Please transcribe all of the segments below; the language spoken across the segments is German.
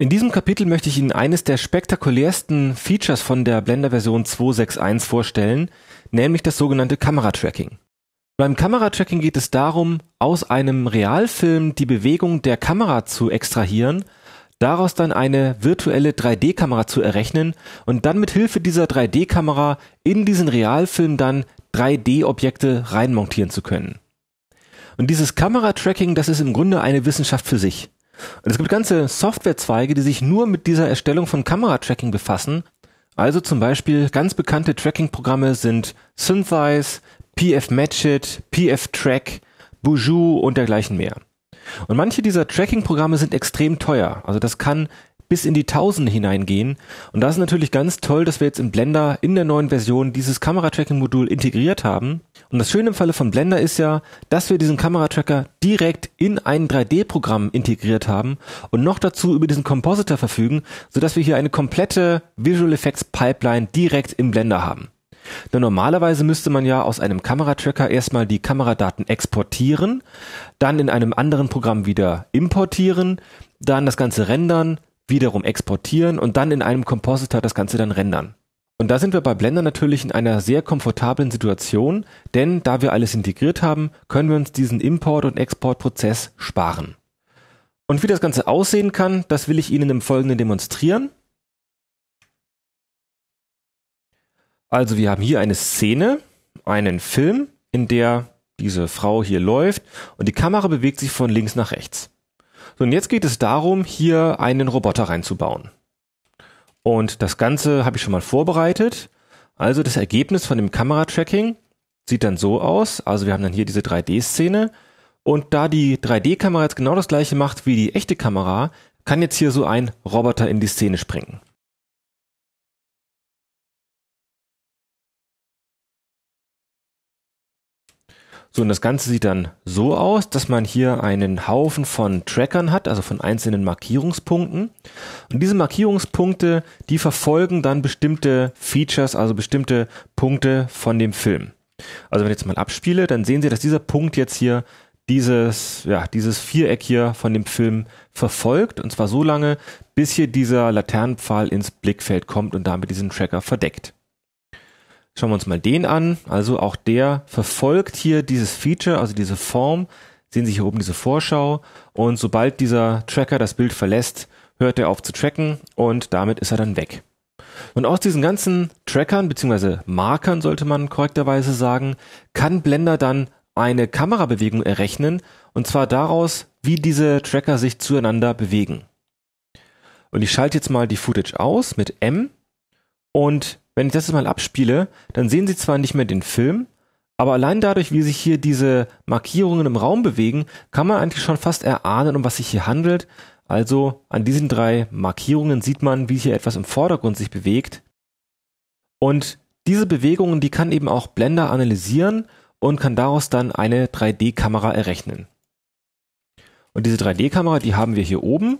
In diesem Kapitel möchte ich Ihnen eines der spektakulärsten Features von der Blender Version 2.6.1 vorstellen, nämlich das sogenannte Kameratracking. Beim Kameratracking geht es darum, aus einem Realfilm die Bewegung der Kamera zu extrahieren, daraus dann eine virtuelle 3D-Kamera zu errechnen und dann mit Hilfe dieser 3D-Kamera in diesen Realfilm dann 3D-Objekte reinmontieren zu können. Und dieses Kameratracking, das ist im Grunde eine Wissenschaft für sich. Und es gibt ganze Softwarezweige, die sich nur mit dieser Erstellung von Kameratracking befassen. Also zum Beispiel ganz bekannte Tracking-Programme sind Synthesize, PF-Matchit, PF-Track, Boujou und dergleichen mehr. Und manche dieser Tracking-Programme sind extrem teuer. Also das kann bis in die Tausende hineingehen. Und das ist natürlich ganz toll, dass wir jetzt in Blender in der neuen Version dieses Kameratracking-Modul integriert haben. Und das Schöne im Falle von Blender ist ja, dass wir diesen Kameratracker direkt in ein 3D-Programm integriert haben und noch dazu über diesen Compositor verfügen, sodass wir hier eine komplette Visual Effects Pipeline direkt im Blender haben. Denn normalerweise müsste man ja aus einem Kameratracker erstmal die Kameradaten exportieren, dann in einem anderen Programm wieder importieren, dann das Ganze rendern, wiederum exportieren und dann in einem Compositor das Ganze dann rendern. Und da sind wir bei Blender natürlich in einer sehr komfortablen Situation, denn da wir alles integriert haben, können wir uns diesen Import- und Exportprozess sparen. Und wie das Ganze aussehen kann, das will ich Ihnen im Folgenden demonstrieren. Also wir haben hier eine Szene, einen Film, in der diese Frau hier läuft und die Kamera bewegt sich von links nach rechts. So, und jetzt geht es darum, hier einen Roboter reinzubauen. Und das Ganze habe ich schon mal vorbereitet. Also das Ergebnis von dem Kameratracking sieht dann so aus. Also wir haben dann hier diese 3D-Szene. Und da die 3D-Kamera jetzt genau das gleiche macht wie die echte Kamera, kann jetzt hier so ein Roboter in die Szene springen. So, und das Ganze sieht dann so aus, dass man hier einen Haufen von Trackern hat, also von einzelnen Markierungspunkten. Und diese Markierungspunkte, die verfolgen dann bestimmte Features, also bestimmte Punkte von dem Film. Also wenn ich jetzt mal abspiele, dann sehen Sie, dass dieser Punkt jetzt hier dieses, ja, dieses Viereck hier von dem Film verfolgt. Und zwar so lange, bis hier dieser Laternenpfahl ins Blickfeld kommt und damit diesen Tracker verdeckt. Schauen wir uns mal den an. Also auch der verfolgt hier dieses Feature, also diese Form. Sehen Sie hier oben diese Vorschau. Und sobald dieser Tracker das Bild verlässt, hört er auf zu tracken und damit ist er dann weg. Und aus diesen ganzen Trackern beziehungsweise Markern sollte man korrekterweise sagen, kann Blender dann eine Kamerabewegung errechnen und zwar daraus, wie diese Tracker sich zueinander bewegen. Und ich schalte jetzt mal die Footage aus mit M und wenn ich das mal abspiele, dann sehen Sie zwar nicht mehr den Film, aber allein dadurch, wie sich hier diese Markierungen im Raum bewegen, kann man eigentlich schon fast erahnen, um was sich hier handelt. Also an diesen drei Markierungen sieht man, wie hier etwas im Vordergrund sich bewegt. Und diese Bewegungen, die kann eben auch Blender analysieren und kann daraus dann eine 3D-Kamera errechnen. Und diese 3D-Kamera, die haben wir hier oben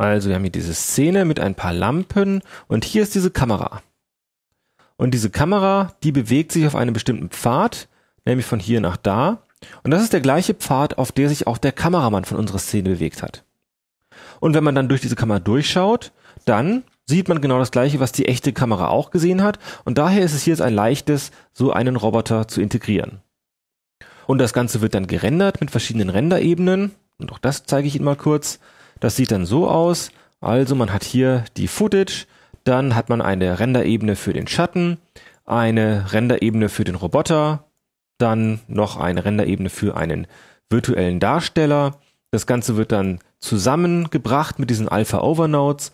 also wir haben hier diese Szene mit ein paar Lampen und hier ist diese Kamera. Und diese Kamera, die bewegt sich auf einem bestimmten Pfad, nämlich von hier nach da. Und das ist der gleiche Pfad, auf der sich auch der Kameramann von unserer Szene bewegt hat. Und wenn man dann durch diese Kamera durchschaut, dann sieht man genau das gleiche, was die echte Kamera auch gesehen hat. Und daher ist es hier jetzt ein leichtes, so einen Roboter zu integrieren. Und das Ganze wird dann gerendert mit verschiedenen Renderebenen. Und auch das zeige ich Ihnen mal kurz. Das sieht dann so aus. Also man hat hier die Footage, dann hat man eine Renderebene für den Schatten, eine Renderebene für den Roboter, dann noch eine Renderebene für einen virtuellen Darsteller. Das Ganze wird dann zusammengebracht mit diesen Alpha Overnodes,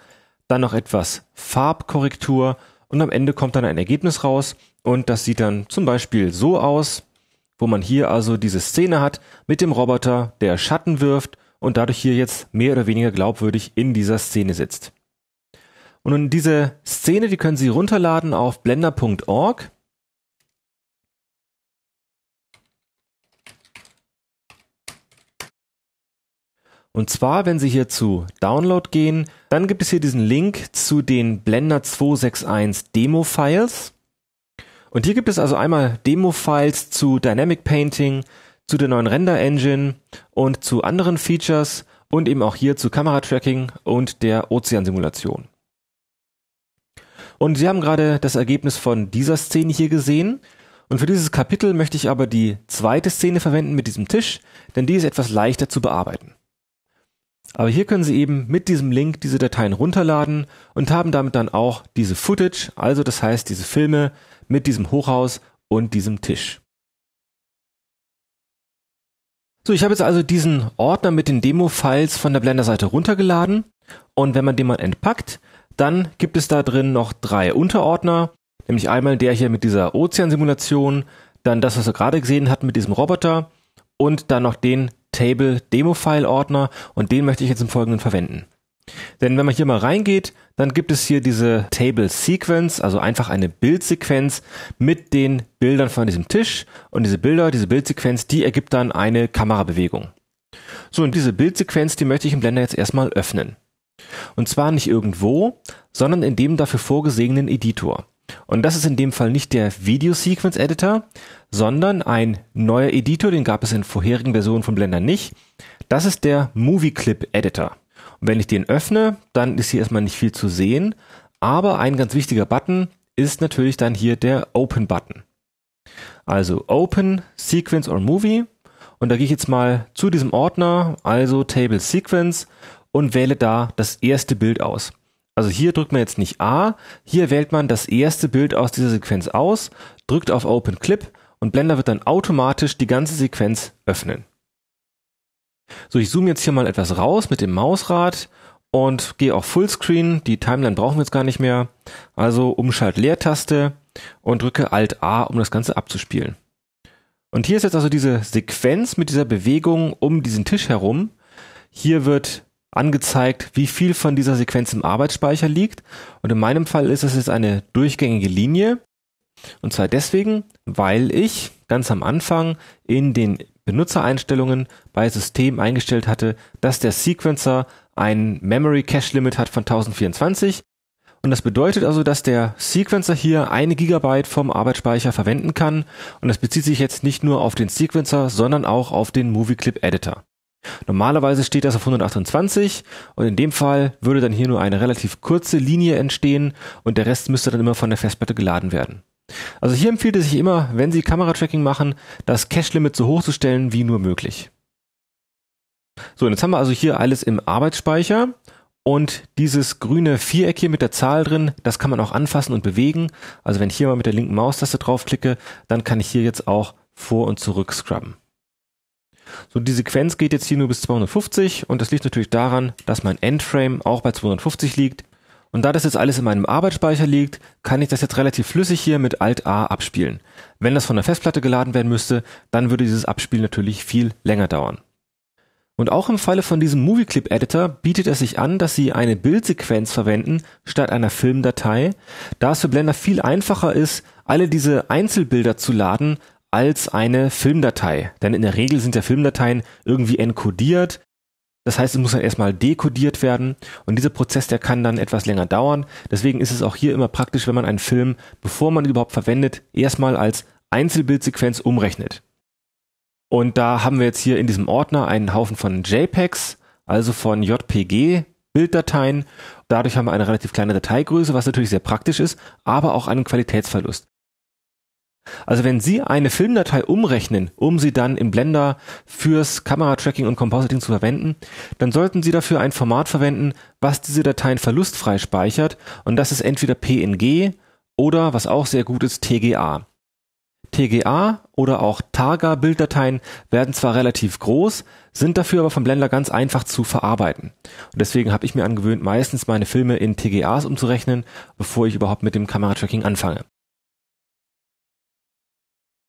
dann noch etwas Farbkorrektur und am Ende kommt dann ein Ergebnis raus und das sieht dann zum Beispiel so aus, wo man hier also diese Szene hat mit dem Roboter, der Schatten wirft und dadurch hier jetzt mehr oder weniger glaubwürdig in dieser Szene sitzt. Und nun diese Szene, die können Sie runterladen auf blender.org. Und zwar, wenn Sie hier zu Download gehen, dann gibt es hier diesen Link zu den Blender 261 Demo-Files. Und hier gibt es also einmal Demo-Files zu Dynamic Painting, zu der neuen Render-Engine und zu anderen Features und eben auch hier zu Kameratracking und der Ozeansimulation. Und Sie haben gerade das Ergebnis von dieser Szene hier gesehen. Und für dieses Kapitel möchte ich aber die zweite Szene verwenden mit diesem Tisch, denn die ist etwas leichter zu bearbeiten. Aber hier können Sie eben mit diesem Link diese Dateien runterladen und haben damit dann auch diese Footage, also das heißt diese Filme mit diesem Hochhaus und diesem Tisch. So, ich habe jetzt also diesen Ordner mit den Demo-Files von der Blender-Seite runtergeladen und wenn man den mal entpackt, dann gibt es da drin noch drei Unterordner, nämlich einmal der hier mit dieser Ozeansimulation, dann das, was wir gerade gesehen hatten mit diesem Roboter und dann noch den Table Demo-File-Ordner und den möchte ich jetzt im Folgenden verwenden. Denn wenn man hier mal reingeht, dann gibt es hier diese Table Sequence, also einfach eine Bildsequenz mit den Bildern von diesem Tisch. Und diese Bilder, diese Bildsequenz, die ergibt dann eine Kamerabewegung. So, und diese Bildsequenz, die möchte ich im Blender jetzt erstmal öffnen. Und zwar nicht irgendwo, sondern in dem dafür vorgesehenen Editor. Und das ist in dem Fall nicht der Video Sequence Editor, sondern ein neuer Editor, den gab es in vorherigen Versionen von Blender nicht. Das ist der Movie Clip Editor. Wenn ich den öffne, dann ist hier erstmal nicht viel zu sehen. Aber ein ganz wichtiger Button ist natürlich dann hier der Open Button. Also Open, Sequence or Movie. Und da gehe ich jetzt mal zu diesem Ordner, also Table Sequence und wähle da das erste Bild aus. Also hier drückt man jetzt nicht A, hier wählt man das erste Bild aus dieser Sequenz aus, drückt auf Open Clip und Blender wird dann automatisch die ganze Sequenz öffnen. So, ich zoome jetzt hier mal etwas raus mit dem Mausrad und gehe auf Fullscreen. Die Timeline brauchen wir jetzt gar nicht mehr. Also Umschalt Leertaste und drücke Alt A, um das Ganze abzuspielen. Und hier ist jetzt also diese Sequenz mit dieser Bewegung um diesen Tisch herum. Hier wird angezeigt, wie viel von dieser Sequenz im Arbeitsspeicher liegt. Und in meinem Fall ist es jetzt eine durchgängige Linie. Und zwar deswegen, weil ich ganz am Anfang in den Benutzereinstellungen bei System eingestellt hatte, dass der Sequencer ein Memory Cache Limit hat von 1024. Und das bedeutet also, dass der Sequencer hier eine Gigabyte vom Arbeitsspeicher verwenden kann. Und das bezieht sich jetzt nicht nur auf den Sequencer, sondern auch auf den Movie Clip Editor. Normalerweise steht das auf 128 und in dem Fall würde dann hier nur eine relativ kurze Linie entstehen und der Rest müsste dann immer von der Festplatte geladen werden. Also hier empfiehlt es sich immer, wenn Sie Kameratracking machen, das Cache-Limit so hoch zu stellen wie nur möglich. So, und jetzt haben wir also hier alles im Arbeitsspeicher und dieses grüne Viereck hier mit der Zahl drin, das kann man auch anfassen und bewegen. Also wenn ich hier mal mit der linken Maustaste draufklicke, dann kann ich hier jetzt auch vor und zurück scrubben. So, die Sequenz geht jetzt hier nur bis 250 und das liegt natürlich daran, dass mein Endframe auch bei 250 liegt und da das jetzt alles in meinem Arbeitsspeicher liegt, kann ich das jetzt relativ flüssig hier mit Alt-A abspielen. Wenn das von der Festplatte geladen werden müsste, dann würde dieses Abspielen natürlich viel länger dauern. Und auch im Falle von diesem Movie Clip Editor bietet es sich an, dass Sie eine Bildsequenz verwenden statt einer Filmdatei, da es für Blender viel einfacher ist, alle diese Einzelbilder zu laden als eine Filmdatei. Denn in der Regel sind ja Filmdateien irgendwie encodiert, das heißt, es muss dann erstmal dekodiert werden und dieser Prozess, der kann dann etwas länger dauern. Deswegen ist es auch hier immer praktisch, wenn man einen Film, bevor man ihn überhaupt verwendet, erstmal als Einzelbildsequenz umrechnet. Und da haben wir jetzt hier in diesem Ordner einen Haufen von JPEGs, also von JPG Bilddateien. Dadurch haben wir eine relativ kleine Dateigröße, was natürlich sehr praktisch ist, aber auch einen Qualitätsverlust. Also wenn Sie eine Filmdatei umrechnen, um sie dann im Blender fürs Kameratracking und Compositing zu verwenden, dann sollten Sie dafür ein Format verwenden, was diese Dateien verlustfrei speichert und das ist entweder PNG oder, was auch sehr gut ist, TGA. TGA oder auch Targa-Bilddateien werden zwar relativ groß, sind dafür aber vom Blender ganz einfach zu verarbeiten. Und deswegen habe ich mir angewöhnt, meistens meine Filme in TGAs umzurechnen, bevor ich überhaupt mit dem Kameratracking anfange.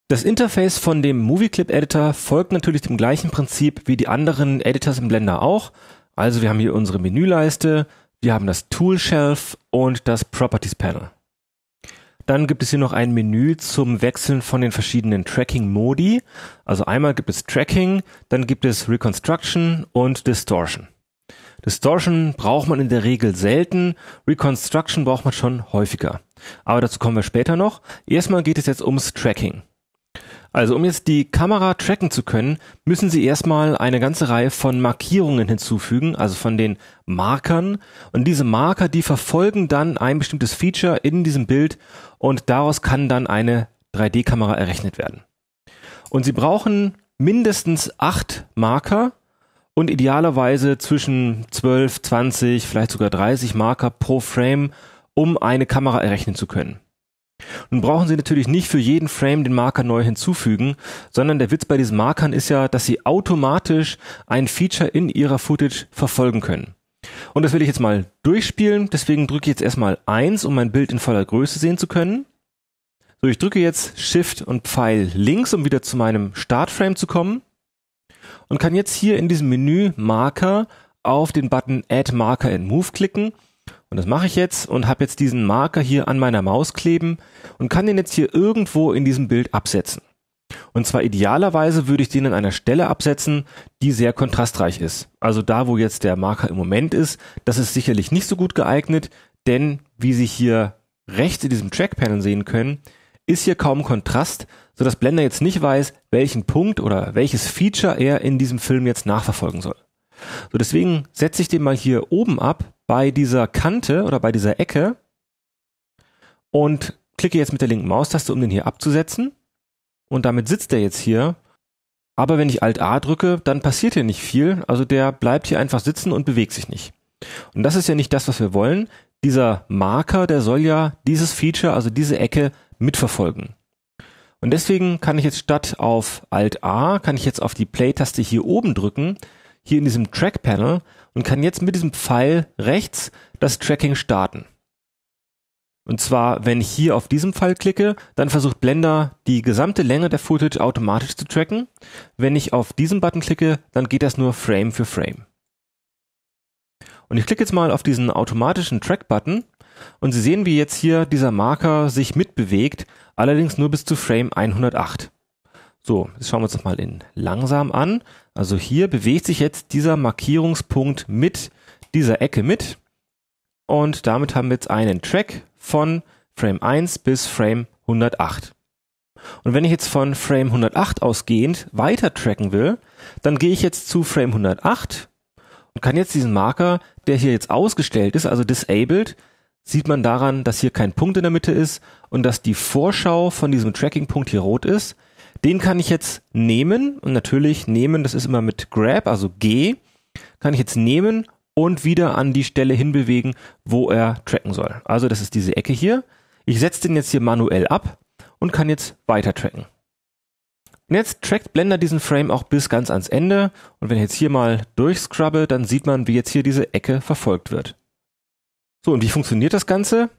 Das Interface von dem Movie Clip Editor folgt natürlich dem gleichen Prinzip wie die anderen Editors im Blender auch. Also wir haben hier unsere Menüleiste, wir haben das Tool Shelf und das Properties Panel. Dann gibt es hier noch ein Menü zum Wechseln von den verschiedenen Tracking-Modi. Also einmal gibt es Tracking, dann gibt es Reconstruction und Distortion. Distortion braucht man in der Regel selten, Reconstruction braucht man schon häufiger. Aber dazu kommen wir später noch. Erstmal geht es jetzt ums Tracking. Also um jetzt die Kamera tracken zu können, müssen Sie erstmal eine ganze Reihe von Markierungen hinzufügen, also von den Markern. Und diese Marker, die verfolgen dann ein bestimmtes Feature in diesem Bild und daraus kann dann eine 3D-Kamera errechnet werden. Und Sie brauchen mindestens acht Marker und idealerweise zwischen 12, 20, vielleicht sogar 30 Marker pro Frame, um eine Kamera errechnen zu können. Nun brauchen Sie natürlich nicht für jeden Frame den Marker neu hinzufügen, sondern der Witz bei diesen Markern ist ja, dass Sie automatisch ein Feature in Ihrer Footage verfolgen können. Und das will ich jetzt mal durchspielen, deswegen drücke ich jetzt erstmal 1, um mein Bild in voller Größe sehen zu können. So, ich drücke jetzt Shift und Pfeil links, um wieder zu meinem Startframe zu kommen und kann jetzt hier in diesem Menü Marker auf den Button Add Marker in Move klicken und das mache ich jetzt und habe jetzt diesen Marker hier an meiner Maus kleben und kann den jetzt hier irgendwo in diesem Bild absetzen. Und zwar idealerweise würde ich den an einer Stelle absetzen, die sehr kontrastreich ist. Also da, wo jetzt der Marker im Moment ist, das ist sicherlich nicht so gut geeignet, denn wie Sie hier rechts in diesem Trackpanel sehen können, ist hier kaum Kontrast, sodass Blender jetzt nicht weiß, welchen Punkt oder welches Feature er in diesem Film jetzt nachverfolgen soll. So, deswegen setze ich den mal hier oben ab bei dieser Kante oder bei dieser Ecke und klicke jetzt mit der linken Maustaste, um den hier abzusetzen. Und damit sitzt der jetzt hier. Aber wenn ich Alt A drücke, dann passiert hier nicht viel. Also der bleibt hier einfach sitzen und bewegt sich nicht. Und das ist ja nicht das, was wir wollen. Dieser Marker, der soll ja dieses Feature, also diese Ecke mitverfolgen. Und deswegen kann ich jetzt statt auf Alt A, kann ich jetzt auf die Play-Taste hier oben drücken hier in diesem Track Panel und kann jetzt mit diesem Pfeil rechts das Tracking starten. Und zwar, wenn ich hier auf diesem Pfeil klicke, dann versucht Blender die gesamte Länge der Footage automatisch zu tracken. Wenn ich auf diesen Button klicke, dann geht das nur Frame für Frame. Und ich klicke jetzt mal auf diesen automatischen Track-Button und Sie sehen, wie jetzt hier dieser Marker sich mitbewegt, allerdings nur bis zu Frame 108. So, jetzt schauen wir uns das mal in langsam an. Also hier bewegt sich jetzt dieser Markierungspunkt mit dieser Ecke mit. Und damit haben wir jetzt einen Track von Frame 1 bis Frame 108. Und wenn ich jetzt von Frame 108 ausgehend weiter tracken will, dann gehe ich jetzt zu Frame 108 und kann jetzt diesen Marker, der hier jetzt ausgestellt ist, also disabled, sieht man daran, dass hier kein Punkt in der Mitte ist und dass die Vorschau von diesem Tracking-Punkt hier rot ist. Den kann ich jetzt nehmen und natürlich nehmen, das ist immer mit Grab, also G, kann ich jetzt nehmen und wieder an die Stelle hinbewegen, wo er tracken soll. Also das ist diese Ecke hier. Ich setze den jetzt hier manuell ab und kann jetzt weiter tracken. Und jetzt trackt Blender diesen Frame auch bis ganz ans Ende und wenn ich jetzt hier mal durchscrubbe, dann sieht man, wie jetzt hier diese Ecke verfolgt wird. So, und wie funktioniert das Ganze?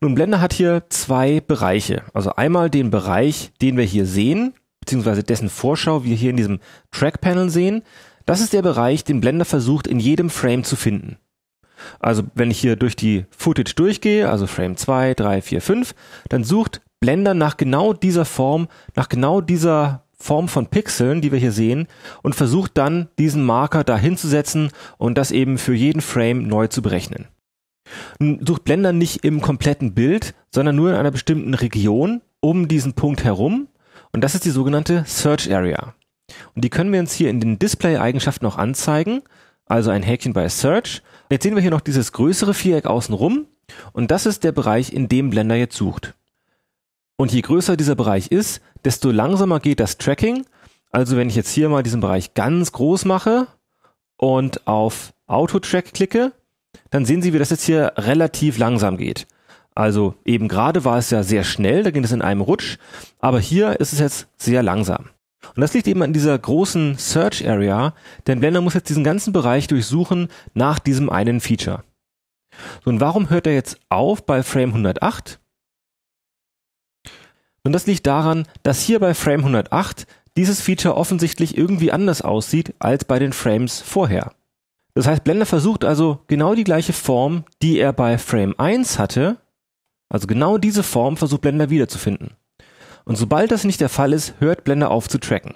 Nun, Blender hat hier zwei Bereiche. Also einmal den Bereich, den wir hier sehen, beziehungsweise dessen Vorschau wir hier in diesem Track Panel sehen. Das ist der Bereich, den Blender versucht, in jedem Frame zu finden. Also wenn ich hier durch die Footage durchgehe, also Frame 2, 3, 4, 5, dann sucht Blender nach genau dieser Form, nach genau dieser Form von Pixeln, die wir hier sehen, und versucht dann, diesen Marker da hinzusetzen und das eben für jeden Frame neu zu berechnen sucht Blender nicht im kompletten Bild, sondern nur in einer bestimmten Region um diesen Punkt herum. Und das ist die sogenannte Search Area. Und die können wir uns hier in den Display-Eigenschaften noch anzeigen. Also ein Häkchen bei Search. Jetzt sehen wir hier noch dieses größere Viereck außenrum. Und das ist der Bereich, in dem Blender jetzt sucht. Und je größer dieser Bereich ist, desto langsamer geht das Tracking. Also wenn ich jetzt hier mal diesen Bereich ganz groß mache und auf Auto-Track klicke, dann sehen Sie, wie das jetzt hier relativ langsam geht. Also eben gerade war es ja sehr schnell, da ging es in einem Rutsch, aber hier ist es jetzt sehr langsam. Und das liegt eben an dieser großen Search Area, denn Blender muss jetzt diesen ganzen Bereich durchsuchen nach diesem einen Feature. So, und warum hört er jetzt auf bei Frame 108? Und das liegt daran, dass hier bei Frame 108 dieses Feature offensichtlich irgendwie anders aussieht als bei den Frames vorher. Das heißt, Blender versucht also genau die gleiche Form, die er bei Frame 1 hatte, also genau diese Form versucht Blender wiederzufinden. Und sobald das nicht der Fall ist, hört Blender auf zu tracken.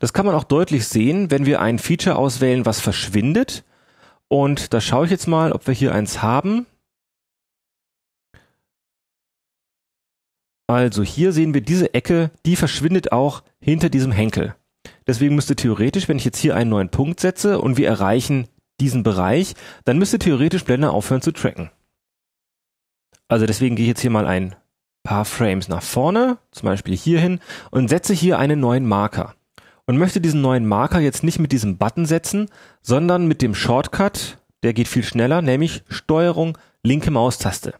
Das kann man auch deutlich sehen, wenn wir ein Feature auswählen, was verschwindet. Und da schaue ich jetzt mal, ob wir hier eins haben. Also hier sehen wir diese Ecke, die verschwindet auch hinter diesem Henkel. Deswegen müsste theoretisch, wenn ich jetzt hier einen neuen Punkt setze und wir erreichen diesen Bereich, dann müsste theoretisch Blender aufhören zu tracken. Also deswegen gehe ich jetzt hier mal ein paar Frames nach vorne, zum Beispiel hierhin, und setze hier einen neuen Marker. Und möchte diesen neuen Marker jetzt nicht mit diesem Button setzen, sondern mit dem Shortcut, der geht viel schneller, nämlich Steuerung linke Maustaste.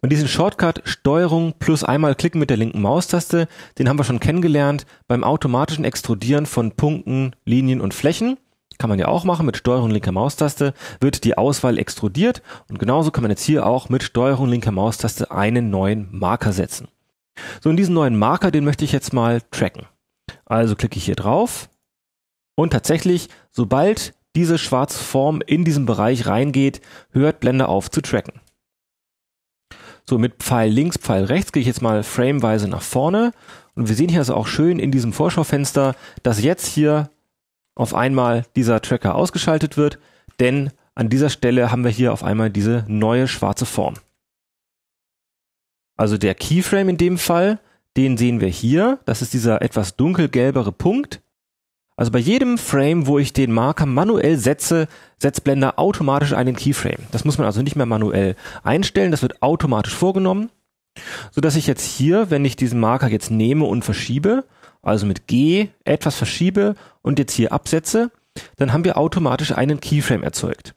Und diesen Shortcut Steuerung plus einmal klicken mit der linken Maustaste, den haben wir schon kennengelernt beim automatischen Extrudieren von Punkten, Linien und Flächen kann man ja auch machen mit Steuerung linker Maustaste, wird die Auswahl extrudiert und genauso kann man jetzt hier auch mit Steuerung linker Maustaste einen neuen Marker setzen. So, in diesen neuen Marker, den möchte ich jetzt mal tracken. Also klicke ich hier drauf und tatsächlich, sobald diese schwarze Form in diesen Bereich reingeht, hört Blender auf zu tracken. So, mit Pfeil links, Pfeil rechts gehe ich jetzt mal frameweise nach vorne und wir sehen hier also auch schön in diesem Vorschaufenster, dass jetzt hier auf einmal dieser Tracker ausgeschaltet wird, denn an dieser Stelle haben wir hier auf einmal diese neue schwarze Form. Also der Keyframe in dem Fall, den sehen wir hier. Das ist dieser etwas dunkelgelbere Punkt. Also bei jedem Frame, wo ich den Marker manuell setze, setzt Blender automatisch einen Keyframe. Das muss man also nicht mehr manuell einstellen. Das wird automatisch vorgenommen, sodass ich jetzt hier, wenn ich diesen Marker jetzt nehme und verschiebe, also mit G etwas verschiebe und jetzt hier absetze, dann haben wir automatisch einen Keyframe erzeugt.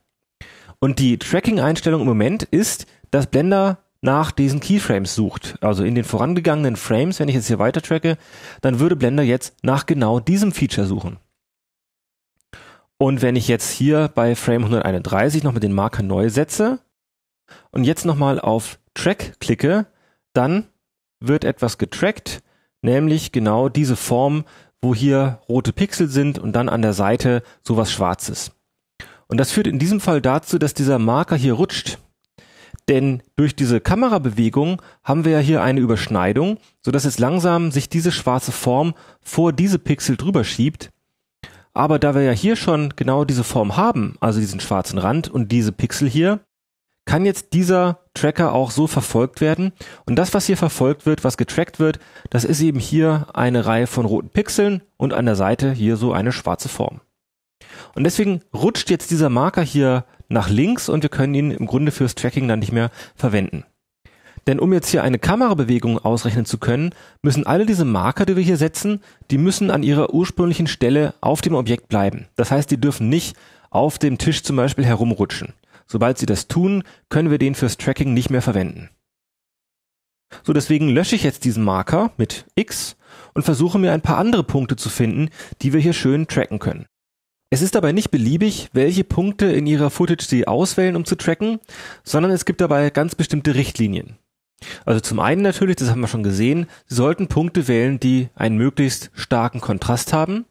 Und die Tracking-Einstellung im Moment ist, dass Blender nach diesen Keyframes sucht. Also in den vorangegangenen Frames, wenn ich jetzt hier weiter tracke, dann würde Blender jetzt nach genau diesem Feature suchen. Und wenn ich jetzt hier bei Frame 131 noch mit den Marker neu setze und jetzt nochmal auf Track klicke, dann wird etwas getrackt nämlich genau diese Form, wo hier rote Pixel sind und dann an der Seite sowas Schwarzes. Und das führt in diesem Fall dazu, dass dieser Marker hier rutscht. Denn durch diese Kamerabewegung haben wir ja hier eine Überschneidung, sodass jetzt langsam sich diese schwarze Form vor diese Pixel drüber schiebt. Aber da wir ja hier schon genau diese Form haben, also diesen schwarzen Rand und diese Pixel hier, kann jetzt dieser Tracker auch so verfolgt werden. Und das, was hier verfolgt wird, was getrackt wird, das ist eben hier eine Reihe von roten Pixeln und an der Seite hier so eine schwarze Form. Und deswegen rutscht jetzt dieser Marker hier nach links und wir können ihn im Grunde fürs Tracking dann nicht mehr verwenden. Denn um jetzt hier eine Kamerabewegung ausrechnen zu können, müssen alle diese Marker, die wir hier setzen, die müssen an ihrer ursprünglichen Stelle auf dem Objekt bleiben. Das heißt, die dürfen nicht auf dem Tisch zum Beispiel herumrutschen. Sobald sie das tun, können wir den fürs Tracking nicht mehr verwenden. So, deswegen lösche ich jetzt diesen Marker mit X und versuche mir ein paar andere Punkte zu finden, die wir hier schön tracken können. Es ist dabei nicht beliebig, welche Punkte in Ihrer Footage Sie auswählen, um zu tracken, sondern es gibt dabei ganz bestimmte Richtlinien. Also zum einen natürlich, das haben wir schon gesehen, Sie sollten Punkte wählen, die einen möglichst starken Kontrast haben.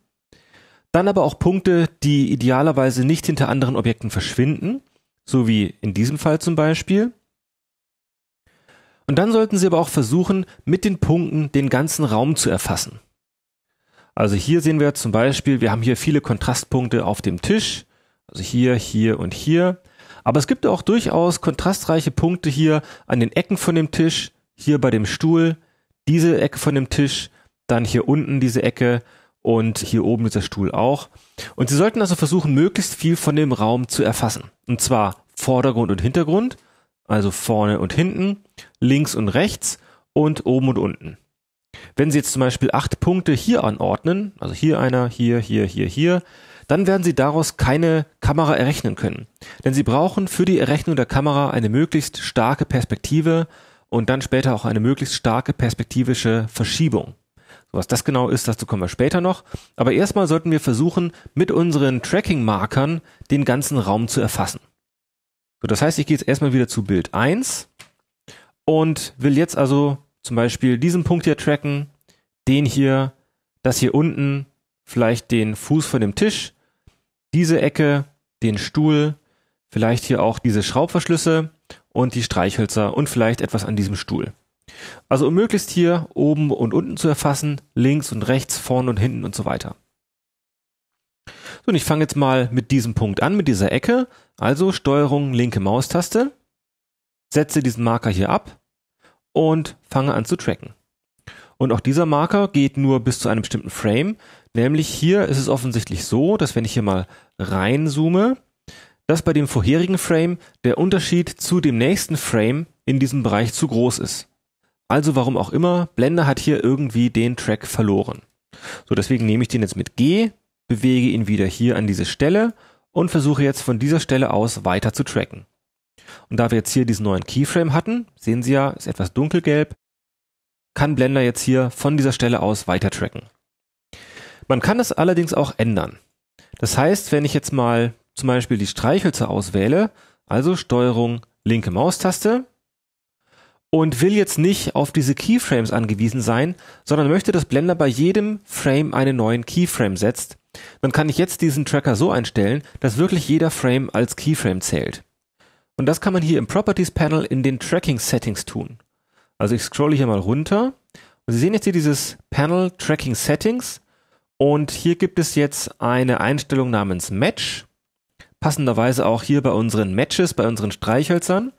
Dann aber auch Punkte, die idealerweise nicht hinter anderen Objekten verschwinden. So wie in diesem Fall zum Beispiel. Und dann sollten Sie aber auch versuchen, mit den Punkten den ganzen Raum zu erfassen. Also hier sehen wir zum Beispiel, wir haben hier viele Kontrastpunkte auf dem Tisch. Also hier, hier und hier. Aber es gibt auch durchaus kontrastreiche Punkte hier an den Ecken von dem Tisch, hier bei dem Stuhl, diese Ecke von dem Tisch, dann hier unten diese Ecke und hier oben dieser Stuhl auch. Und Sie sollten also versuchen, möglichst viel von dem Raum zu erfassen. Und zwar Vordergrund und Hintergrund, also vorne und hinten, links und rechts und oben und unten. Wenn Sie jetzt zum Beispiel acht Punkte hier anordnen, also hier einer, hier, hier, hier, hier, dann werden Sie daraus keine Kamera errechnen können. Denn Sie brauchen für die Errechnung der Kamera eine möglichst starke Perspektive und dann später auch eine möglichst starke perspektivische Verschiebung. Was das genau ist, dazu kommen wir später noch. Aber erstmal sollten wir versuchen, mit unseren Tracking-Markern den ganzen Raum zu erfassen. So, das heißt, ich gehe jetzt erstmal wieder zu Bild 1 und will jetzt also zum Beispiel diesen Punkt hier tracken, den hier, das hier unten, vielleicht den Fuß von dem Tisch, diese Ecke, den Stuhl, vielleicht hier auch diese Schraubverschlüsse und die Streichhölzer und vielleicht etwas an diesem Stuhl. Also um möglichst hier oben und unten zu erfassen, links und rechts, vorn und hinten und so weiter. So, und ich fange jetzt mal mit diesem Punkt an, mit dieser Ecke. Also Steuerung linke Maustaste, setze diesen Marker hier ab und fange an zu tracken. Und auch dieser Marker geht nur bis zu einem bestimmten Frame. Nämlich hier ist es offensichtlich so, dass wenn ich hier mal reinzoome, dass bei dem vorherigen Frame der Unterschied zu dem nächsten Frame in diesem Bereich zu groß ist. Also warum auch immer, Blender hat hier irgendwie den Track verloren. So, deswegen nehme ich den jetzt mit G, bewege ihn wieder hier an diese Stelle und versuche jetzt von dieser Stelle aus weiter zu tracken. Und da wir jetzt hier diesen neuen Keyframe hatten, sehen Sie ja, ist etwas dunkelgelb, kann Blender jetzt hier von dieser Stelle aus weiter tracken. Man kann es allerdings auch ändern. Das heißt, wenn ich jetzt mal zum Beispiel die Streichhölzer auswähle, also Steuerung linke Maustaste, und will jetzt nicht auf diese Keyframes angewiesen sein, sondern möchte, dass Blender bei jedem Frame einen neuen Keyframe setzt, dann kann ich jetzt diesen Tracker so einstellen, dass wirklich jeder Frame als Keyframe zählt. Und das kann man hier im Properties Panel in den Tracking Settings tun. Also ich scrolle hier mal runter und Sie sehen jetzt hier dieses Panel Tracking Settings und hier gibt es jetzt eine Einstellung namens Match, passenderweise auch hier bei unseren Matches, bei unseren Streichhölzern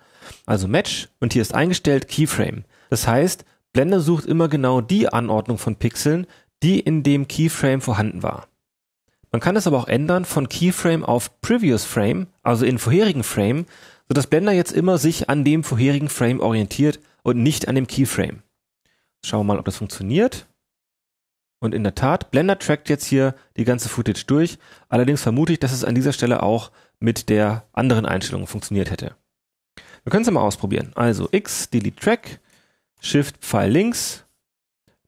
also Match, und hier ist eingestellt Keyframe. Das heißt, Blender sucht immer genau die Anordnung von Pixeln, die in dem Keyframe vorhanden war. Man kann es aber auch ändern von Keyframe auf Previous Frame, also in vorherigen Frame, sodass Blender jetzt immer sich an dem vorherigen Frame orientiert und nicht an dem Keyframe. Schauen wir mal, ob das funktioniert. Und in der Tat, Blender trackt jetzt hier die ganze Footage durch. Allerdings vermute ich, dass es an dieser Stelle auch mit der anderen Einstellung funktioniert hätte. Wir können es ja mal ausprobieren. Also X, Delete Track, Shift Pfeil links,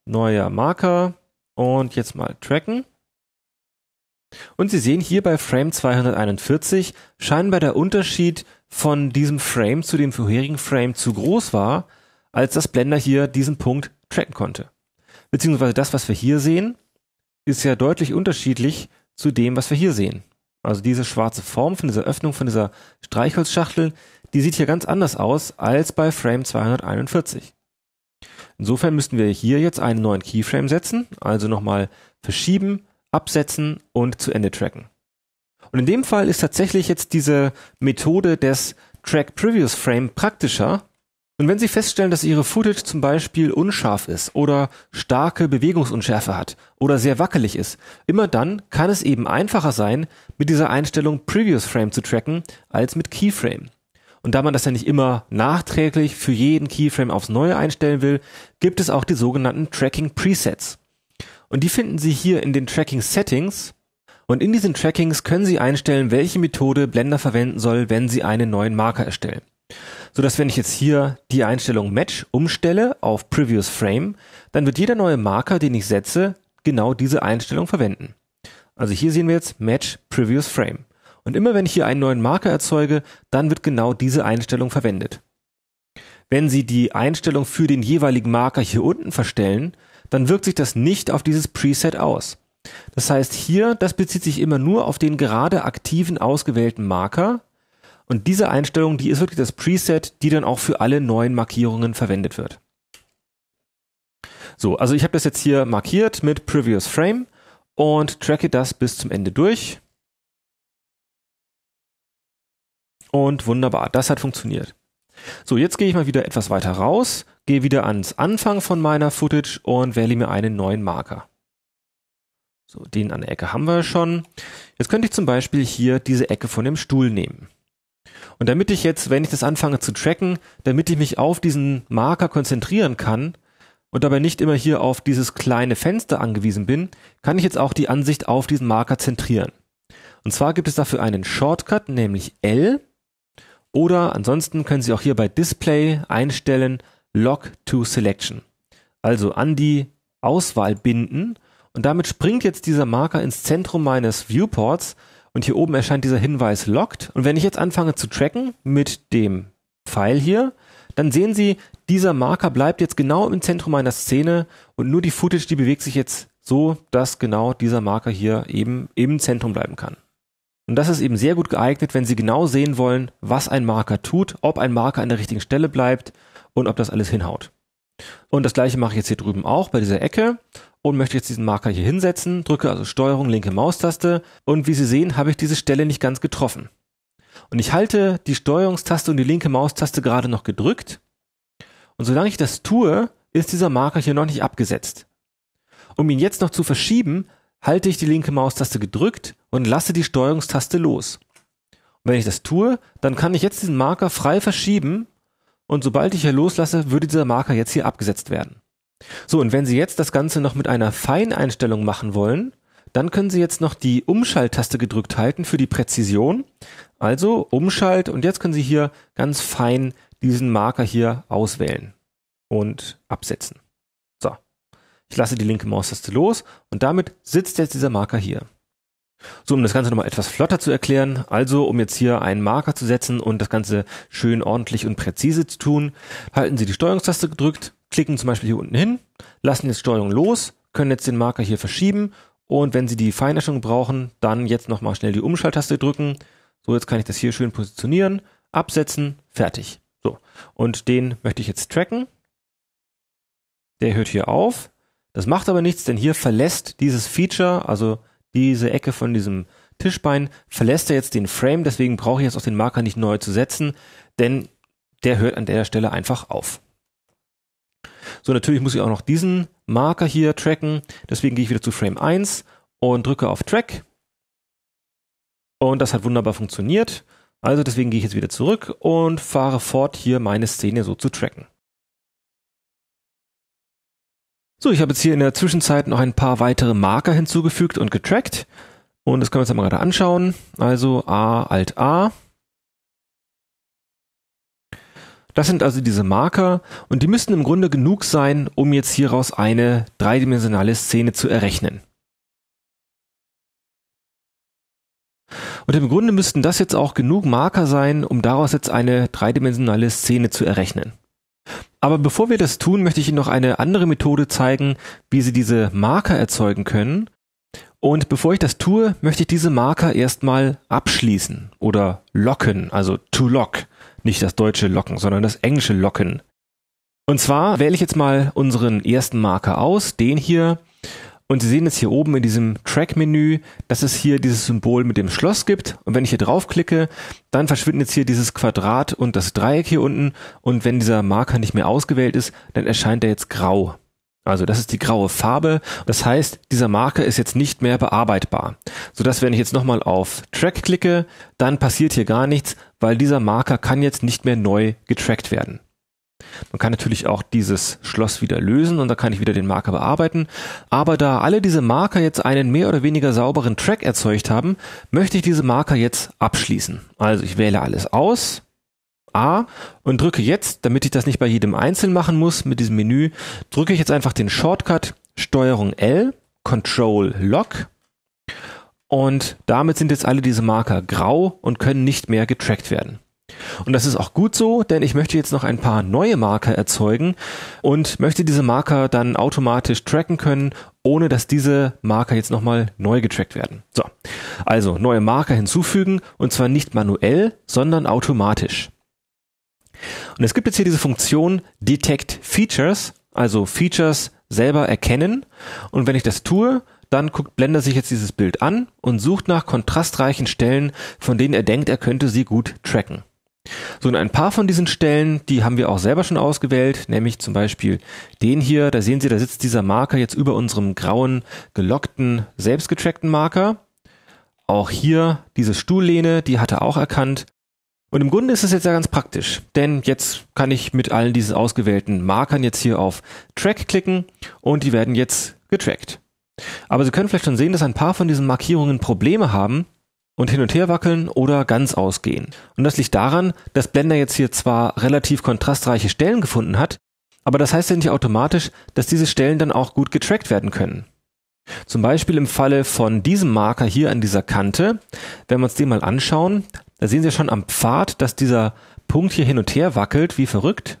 neuer Marker und jetzt mal tracken. Und Sie sehen hier bei Frame 241 scheinbar der Unterschied von diesem Frame zu dem vorherigen Frame zu groß war, als das Blender hier diesen Punkt tracken konnte. Beziehungsweise das, was wir hier sehen, ist ja deutlich unterschiedlich zu dem, was wir hier sehen. Also diese schwarze Form von dieser Öffnung, von dieser Streichholzschachtel, die sieht hier ganz anders aus als bei Frame 241. Insofern müssten wir hier jetzt einen neuen Keyframe setzen, also nochmal verschieben, absetzen und zu Ende tracken. Und in dem Fall ist tatsächlich jetzt diese Methode des Track Previous Frame praktischer. Und wenn Sie feststellen, dass Ihre Footage zum Beispiel unscharf ist oder starke Bewegungsunschärfe hat oder sehr wackelig ist, immer dann kann es eben einfacher sein, mit dieser Einstellung Previous Frame zu tracken als mit Keyframe. Und da man das ja nicht immer nachträglich für jeden Keyframe aufs Neue einstellen will, gibt es auch die sogenannten Tracking Presets. Und die finden Sie hier in den Tracking Settings. Und in diesen Trackings können Sie einstellen, welche Methode Blender verwenden soll, wenn Sie einen neuen Marker erstellen. So dass wenn ich jetzt hier die Einstellung Match umstelle auf Previous Frame, dann wird jeder neue Marker, den ich setze, genau diese Einstellung verwenden. Also hier sehen wir jetzt Match Previous Frame. Und immer wenn ich hier einen neuen Marker erzeuge, dann wird genau diese Einstellung verwendet. Wenn Sie die Einstellung für den jeweiligen Marker hier unten verstellen, dann wirkt sich das nicht auf dieses Preset aus. Das heißt hier, das bezieht sich immer nur auf den gerade aktiven ausgewählten Marker und diese Einstellung, die ist wirklich das Preset, die dann auch für alle neuen Markierungen verwendet wird. So, also ich habe das jetzt hier markiert mit Previous Frame und tracke das bis zum Ende durch. Und wunderbar, das hat funktioniert. So, jetzt gehe ich mal wieder etwas weiter raus, gehe wieder ans Anfang von meiner Footage und wähle mir einen neuen Marker. So, den an der Ecke haben wir schon. Jetzt könnte ich zum Beispiel hier diese Ecke von dem Stuhl nehmen. Und damit ich jetzt, wenn ich das anfange zu tracken, damit ich mich auf diesen Marker konzentrieren kann und dabei nicht immer hier auf dieses kleine Fenster angewiesen bin, kann ich jetzt auch die Ansicht auf diesen Marker zentrieren. Und zwar gibt es dafür einen Shortcut, nämlich L. Oder ansonsten können Sie auch hier bei Display einstellen Lock to Selection. Also an die Auswahl binden und damit springt jetzt dieser Marker ins Zentrum meines Viewports und hier oben erscheint dieser Hinweis Locked. Und wenn ich jetzt anfange zu tracken mit dem Pfeil hier, dann sehen Sie, dieser Marker bleibt jetzt genau im Zentrum meiner Szene und nur die Footage, die bewegt sich jetzt so, dass genau dieser Marker hier eben im Zentrum bleiben kann. Und das ist eben sehr gut geeignet, wenn Sie genau sehen wollen, was ein Marker tut, ob ein Marker an der richtigen Stelle bleibt und ob das alles hinhaut. Und das gleiche mache ich jetzt hier drüben auch bei dieser Ecke und möchte jetzt diesen Marker hier hinsetzen, drücke also Steuerung, linke Maustaste und wie Sie sehen, habe ich diese Stelle nicht ganz getroffen. Und ich halte die Steuerungstaste und die linke Maustaste gerade noch gedrückt und solange ich das tue, ist dieser Marker hier noch nicht abgesetzt. Um ihn jetzt noch zu verschieben, halte ich die linke Maustaste gedrückt und lasse die Steuerungstaste los. Und wenn ich das tue, dann kann ich jetzt diesen Marker frei verschieben und sobald ich hier loslasse, würde dieser Marker jetzt hier abgesetzt werden. So, und wenn Sie jetzt das Ganze noch mit einer Feineinstellung machen wollen, dann können Sie jetzt noch die Umschalttaste gedrückt halten für die Präzision. Also Umschalt und jetzt können Sie hier ganz fein diesen Marker hier auswählen und absetzen. So, ich lasse die linke Maustaste los und damit sitzt jetzt dieser Marker hier. So, um das Ganze nochmal etwas flotter zu erklären, also um jetzt hier einen Marker zu setzen und das Ganze schön ordentlich und präzise zu tun, halten Sie die Steuerungstaste gedrückt, klicken zum Beispiel hier unten hin, lassen jetzt Steuerung los, können jetzt den Marker hier verschieben und wenn Sie die Feinherstellung brauchen, dann jetzt nochmal schnell die Umschalttaste drücken. So, jetzt kann ich das hier schön positionieren, absetzen, fertig. So, und den möchte ich jetzt tracken. Der hört hier auf. Das macht aber nichts, denn hier verlässt dieses Feature, also diese Ecke von diesem Tischbein verlässt er jetzt den Frame, deswegen brauche ich jetzt auch den Marker nicht neu zu setzen, denn der hört an der Stelle einfach auf. So, natürlich muss ich auch noch diesen Marker hier tracken, deswegen gehe ich wieder zu Frame 1 und drücke auf Track. Und das hat wunderbar funktioniert. Also deswegen gehe ich jetzt wieder zurück und fahre fort, hier meine Szene so zu tracken. So, ich habe jetzt hier in der Zwischenzeit noch ein paar weitere Marker hinzugefügt und getrackt. Und das können wir uns einmal gerade anschauen. Also A, Alt A. Das sind also diese Marker und die müssten im Grunde genug sein, um jetzt hieraus eine dreidimensionale Szene zu errechnen. Und im Grunde müssten das jetzt auch genug Marker sein, um daraus jetzt eine dreidimensionale Szene zu errechnen. Aber bevor wir das tun, möchte ich Ihnen noch eine andere Methode zeigen, wie Sie diese Marker erzeugen können. Und bevor ich das tue, möchte ich diese Marker erstmal abschließen oder locken, also to lock. Nicht das deutsche locken, sondern das englische locken. Und zwar wähle ich jetzt mal unseren ersten Marker aus, den hier, und Sie sehen jetzt hier oben in diesem Track-Menü, dass es hier dieses Symbol mit dem Schloss gibt. Und wenn ich hier draufklicke, dann verschwinden jetzt hier dieses Quadrat und das Dreieck hier unten. Und wenn dieser Marker nicht mehr ausgewählt ist, dann erscheint er jetzt grau. Also das ist die graue Farbe. Das heißt, dieser Marker ist jetzt nicht mehr bearbeitbar. Sodass, wenn ich jetzt nochmal auf Track klicke, dann passiert hier gar nichts, weil dieser Marker kann jetzt nicht mehr neu getrackt werden. Man kann natürlich auch dieses Schloss wieder lösen und da kann ich wieder den Marker bearbeiten. Aber da alle diese Marker jetzt einen mehr oder weniger sauberen Track erzeugt haben, möchte ich diese Marker jetzt abschließen. Also ich wähle alles aus. A und drücke jetzt, damit ich das nicht bei jedem einzeln machen muss mit diesem Menü, drücke ich jetzt einfach den Shortcut Steuerung L, Control Lock und damit sind jetzt alle diese Marker grau und können nicht mehr getrackt werden. Und das ist auch gut so, denn ich möchte jetzt noch ein paar neue Marker erzeugen und möchte diese Marker dann automatisch tracken können, ohne dass diese Marker jetzt nochmal neu getrackt werden. So, also neue Marker hinzufügen und zwar nicht manuell, sondern automatisch. Und es gibt jetzt hier diese Funktion Detect Features, also Features selber erkennen. Und wenn ich das tue, dann guckt Blender sich jetzt dieses Bild an und sucht nach kontrastreichen Stellen, von denen er denkt, er könnte sie gut tracken. So, und ein paar von diesen Stellen, die haben wir auch selber schon ausgewählt, nämlich zum Beispiel den hier. Da sehen Sie, da sitzt dieser Marker jetzt über unserem grauen, gelockten, selbstgetrackten Marker. Auch hier diese Stuhllehne, die hat er auch erkannt. Und im Grunde ist es jetzt ja ganz praktisch, denn jetzt kann ich mit allen diesen ausgewählten Markern jetzt hier auf Track klicken und die werden jetzt getrackt. Aber Sie können vielleicht schon sehen, dass ein paar von diesen Markierungen Probleme haben, und hin und her wackeln oder ganz ausgehen. Und das liegt daran, dass Blender jetzt hier zwar relativ kontrastreiche Stellen gefunden hat, aber das heißt ja nicht automatisch, dass diese Stellen dann auch gut getrackt werden können. Zum Beispiel im Falle von diesem Marker hier an dieser Kante, wenn wir uns den mal anschauen, da sehen Sie schon am Pfad, dass dieser Punkt hier hin und her wackelt, wie verrückt.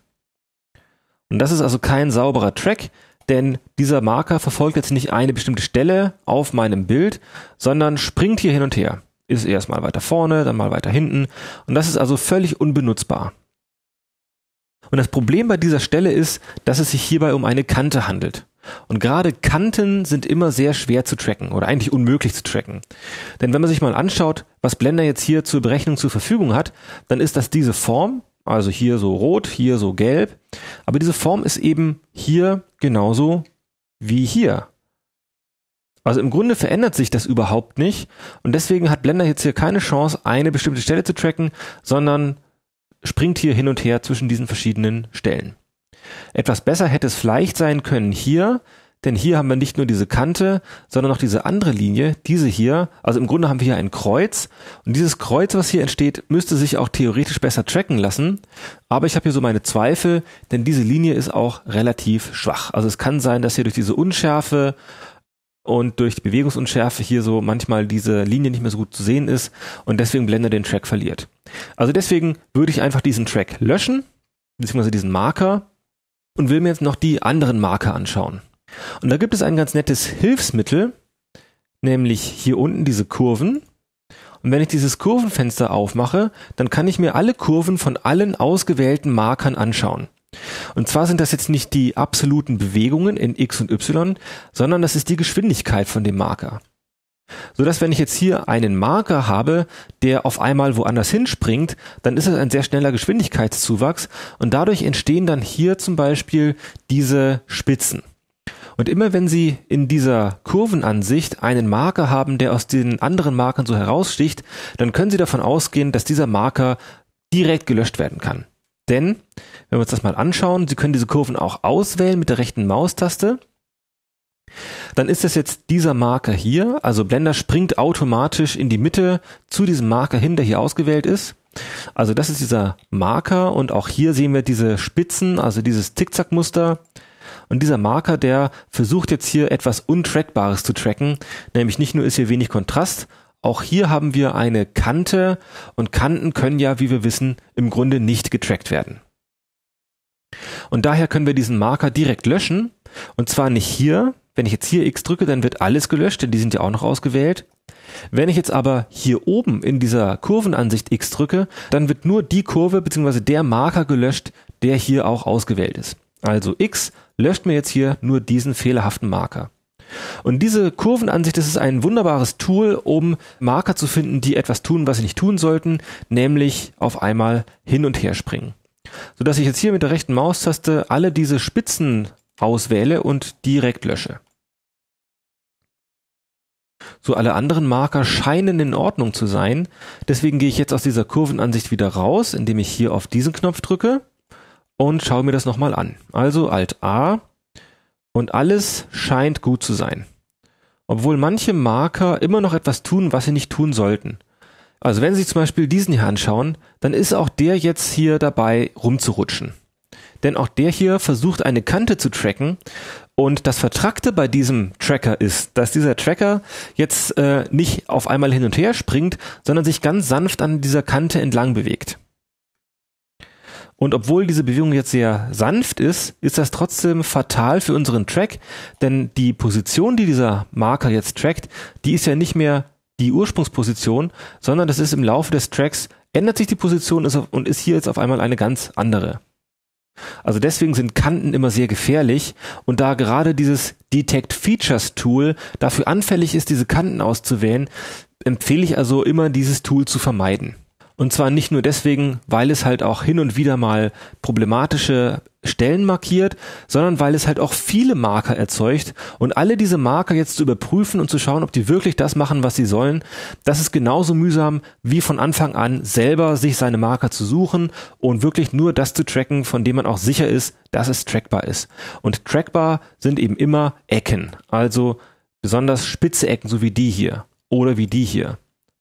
Und das ist also kein sauberer Track, denn dieser Marker verfolgt jetzt nicht eine bestimmte Stelle auf meinem Bild, sondern springt hier hin und her ist erst mal weiter vorne, dann mal weiter hinten. Und das ist also völlig unbenutzbar. Und das Problem bei dieser Stelle ist, dass es sich hierbei um eine Kante handelt. Und gerade Kanten sind immer sehr schwer zu tracken oder eigentlich unmöglich zu tracken. Denn wenn man sich mal anschaut, was Blender jetzt hier zur Berechnung zur Verfügung hat, dann ist das diese Form, also hier so rot, hier so gelb. Aber diese Form ist eben hier genauso wie hier. Also im Grunde verändert sich das überhaupt nicht und deswegen hat Blender jetzt hier keine Chance, eine bestimmte Stelle zu tracken, sondern springt hier hin und her zwischen diesen verschiedenen Stellen. Etwas besser hätte es vielleicht sein können hier, denn hier haben wir nicht nur diese Kante, sondern auch diese andere Linie, diese hier. Also im Grunde haben wir hier ein Kreuz und dieses Kreuz, was hier entsteht, müsste sich auch theoretisch besser tracken lassen. Aber ich habe hier so meine Zweifel, denn diese Linie ist auch relativ schwach. Also es kann sein, dass hier durch diese Unschärfe und durch die Bewegungsunschärfe hier so manchmal diese Linie nicht mehr so gut zu sehen ist und deswegen Blender den Track verliert. Also deswegen würde ich einfach diesen Track löschen, beziehungsweise diesen Marker und will mir jetzt noch die anderen Marker anschauen. Und da gibt es ein ganz nettes Hilfsmittel, nämlich hier unten diese Kurven. Und wenn ich dieses Kurvenfenster aufmache, dann kann ich mir alle Kurven von allen ausgewählten Markern anschauen. Und zwar sind das jetzt nicht die absoluten Bewegungen in x und y, sondern das ist die Geschwindigkeit von dem Marker. Sodass wenn ich jetzt hier einen Marker habe, der auf einmal woanders hinspringt, dann ist es ein sehr schneller Geschwindigkeitszuwachs und dadurch entstehen dann hier zum Beispiel diese Spitzen. Und immer wenn Sie in dieser Kurvenansicht einen Marker haben, der aus den anderen Markern so heraussticht, dann können Sie davon ausgehen, dass dieser Marker direkt gelöscht werden kann. Denn wenn wir uns das mal anschauen, Sie können diese Kurven auch auswählen mit der rechten Maustaste. Dann ist es jetzt dieser Marker hier. Also Blender springt automatisch in die Mitte zu diesem Marker hin, der hier ausgewählt ist. Also das ist dieser Marker und auch hier sehen wir diese Spitzen, also dieses Zickzackmuster. Und dieser Marker, der versucht jetzt hier etwas Untrackbares zu tracken. Nämlich nicht nur ist hier wenig Kontrast, auch hier haben wir eine Kante und Kanten können ja, wie wir wissen, im Grunde nicht getrackt werden. Und daher können wir diesen Marker direkt löschen. Und zwar nicht hier. Wenn ich jetzt hier X drücke, dann wird alles gelöscht, denn die sind ja auch noch ausgewählt. Wenn ich jetzt aber hier oben in dieser Kurvenansicht X drücke, dann wird nur die Kurve bzw. der Marker gelöscht, der hier auch ausgewählt ist. Also X löscht mir jetzt hier nur diesen fehlerhaften Marker. Und diese Kurvenansicht, das ist ein wunderbares Tool, um Marker zu finden, die etwas tun, was sie nicht tun sollten, nämlich auf einmal hin und her springen sodass ich jetzt hier mit der rechten Maustaste alle diese Spitzen auswähle und direkt lösche. So alle anderen Marker scheinen in Ordnung zu sein. Deswegen gehe ich jetzt aus dieser Kurvenansicht wieder raus, indem ich hier auf diesen Knopf drücke und schaue mir das nochmal an. Also Alt A und alles scheint gut zu sein. Obwohl manche Marker immer noch etwas tun, was sie nicht tun sollten. Also wenn Sie sich zum Beispiel diesen hier anschauen, dann ist auch der jetzt hier dabei rumzurutschen. Denn auch der hier versucht eine Kante zu tracken. Und das Vertrackte bei diesem Tracker ist, dass dieser Tracker jetzt äh, nicht auf einmal hin und her springt, sondern sich ganz sanft an dieser Kante entlang bewegt. Und obwohl diese Bewegung jetzt sehr sanft ist, ist das trotzdem fatal für unseren Track, denn die Position, die dieser Marker jetzt trackt, die ist ja nicht mehr die Ursprungsposition, sondern das ist im Laufe des Tracks, ändert sich die Position ist auf, und ist hier jetzt auf einmal eine ganz andere. Also deswegen sind Kanten immer sehr gefährlich und da gerade dieses Detect Features Tool dafür anfällig ist, diese Kanten auszuwählen, empfehle ich also immer dieses Tool zu vermeiden. Und zwar nicht nur deswegen, weil es halt auch hin und wieder mal problematische Stellen markiert, sondern weil es halt auch viele Marker erzeugt und alle diese Marker jetzt zu überprüfen und zu schauen, ob die wirklich das machen, was sie sollen, das ist genauso mühsam wie von Anfang an selber sich seine Marker zu suchen und wirklich nur das zu tracken, von dem man auch sicher ist, dass es trackbar ist. Und trackbar sind eben immer Ecken, also besonders spitze Ecken, so wie die hier oder wie die hier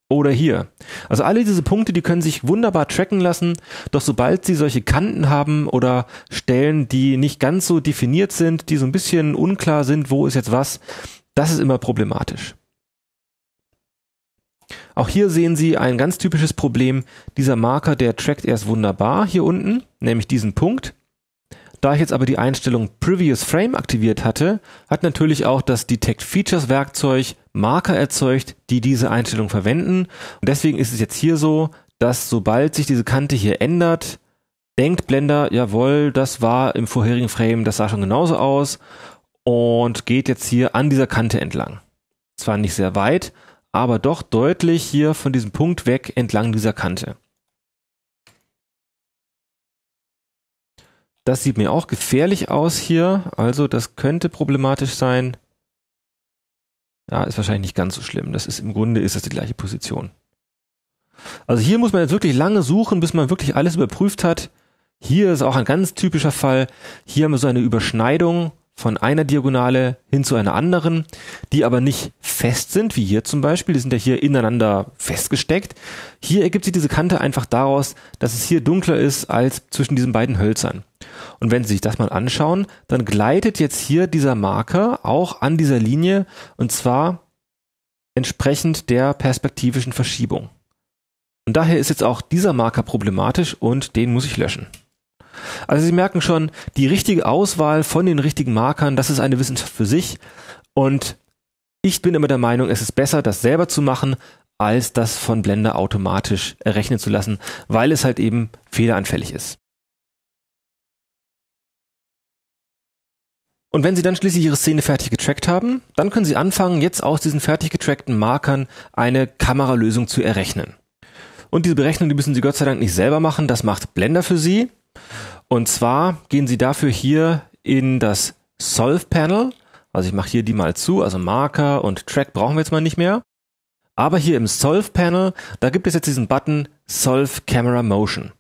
oder hier. Also alle diese Punkte, die können sich wunderbar tracken lassen, doch sobald sie solche Kanten haben oder Stellen, die nicht ganz so definiert sind, die so ein bisschen unklar sind, wo ist jetzt was, das ist immer problematisch. Auch hier sehen Sie ein ganz typisches Problem. Dieser Marker, der trackt erst wunderbar hier unten, nämlich diesen Punkt. Da ich jetzt aber die Einstellung Previous Frame aktiviert hatte, hat natürlich auch das Detect Features Werkzeug Marker erzeugt, die diese Einstellung verwenden. Und deswegen ist es jetzt hier so, dass sobald sich diese Kante hier ändert, denkt Blender, jawohl, das war im vorherigen Frame, das sah schon genauso aus und geht jetzt hier an dieser Kante entlang. Zwar nicht sehr weit, aber doch deutlich hier von diesem Punkt weg entlang dieser Kante. Das sieht mir auch gefährlich aus hier. Also das könnte problematisch sein. Ja, ist wahrscheinlich nicht ganz so schlimm. Das ist im Grunde ist das die gleiche Position. Also hier muss man jetzt wirklich lange suchen, bis man wirklich alles überprüft hat. Hier ist auch ein ganz typischer Fall. Hier haben wir so eine Überschneidung von einer Diagonale hin zu einer anderen, die aber nicht fest sind, wie hier zum Beispiel, die sind ja hier ineinander festgesteckt. Hier ergibt sich diese Kante einfach daraus, dass es hier dunkler ist als zwischen diesen beiden Hölzern. Und wenn Sie sich das mal anschauen, dann gleitet jetzt hier dieser Marker auch an dieser Linie und zwar entsprechend der perspektivischen Verschiebung. Und daher ist jetzt auch dieser Marker problematisch und den muss ich löschen. Also Sie merken schon, die richtige Auswahl von den richtigen Markern, das ist eine Wissenschaft für sich. Und ich bin immer der Meinung, es ist besser, das selber zu machen, als das von Blender automatisch errechnen zu lassen, weil es halt eben fehleranfällig ist. Und wenn Sie dann schließlich Ihre Szene fertig getrackt haben, dann können Sie anfangen, jetzt aus diesen fertig getrackten Markern eine Kameralösung zu errechnen. Und diese Berechnung, die müssen Sie Gott sei Dank nicht selber machen, das macht Blender für Sie. Und zwar gehen Sie dafür hier in das Solve Panel. Also ich mache hier die mal zu, also Marker und Track brauchen wir jetzt mal nicht mehr. Aber hier im Solve Panel, da gibt es jetzt diesen Button Solve Camera Motion.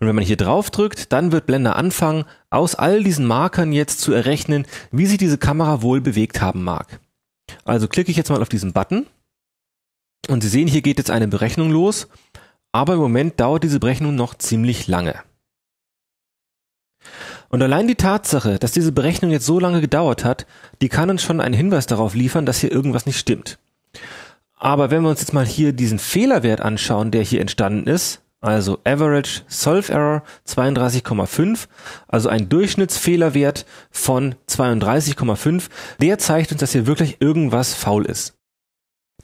Und wenn man hier drauf drückt, dann wird Blender anfangen, aus all diesen Markern jetzt zu errechnen, wie sich diese Kamera wohl bewegt haben mag. Also klicke ich jetzt mal auf diesen Button und Sie sehen, hier geht jetzt eine Berechnung los, aber im Moment dauert diese Berechnung noch ziemlich lange. Und allein die Tatsache, dass diese Berechnung jetzt so lange gedauert hat, die kann uns schon einen Hinweis darauf liefern, dass hier irgendwas nicht stimmt. Aber wenn wir uns jetzt mal hier diesen Fehlerwert anschauen, der hier entstanden ist, also Average Solve Error 32,5, also ein Durchschnittsfehlerwert von 32,5, der zeigt uns, dass hier wirklich irgendwas faul ist.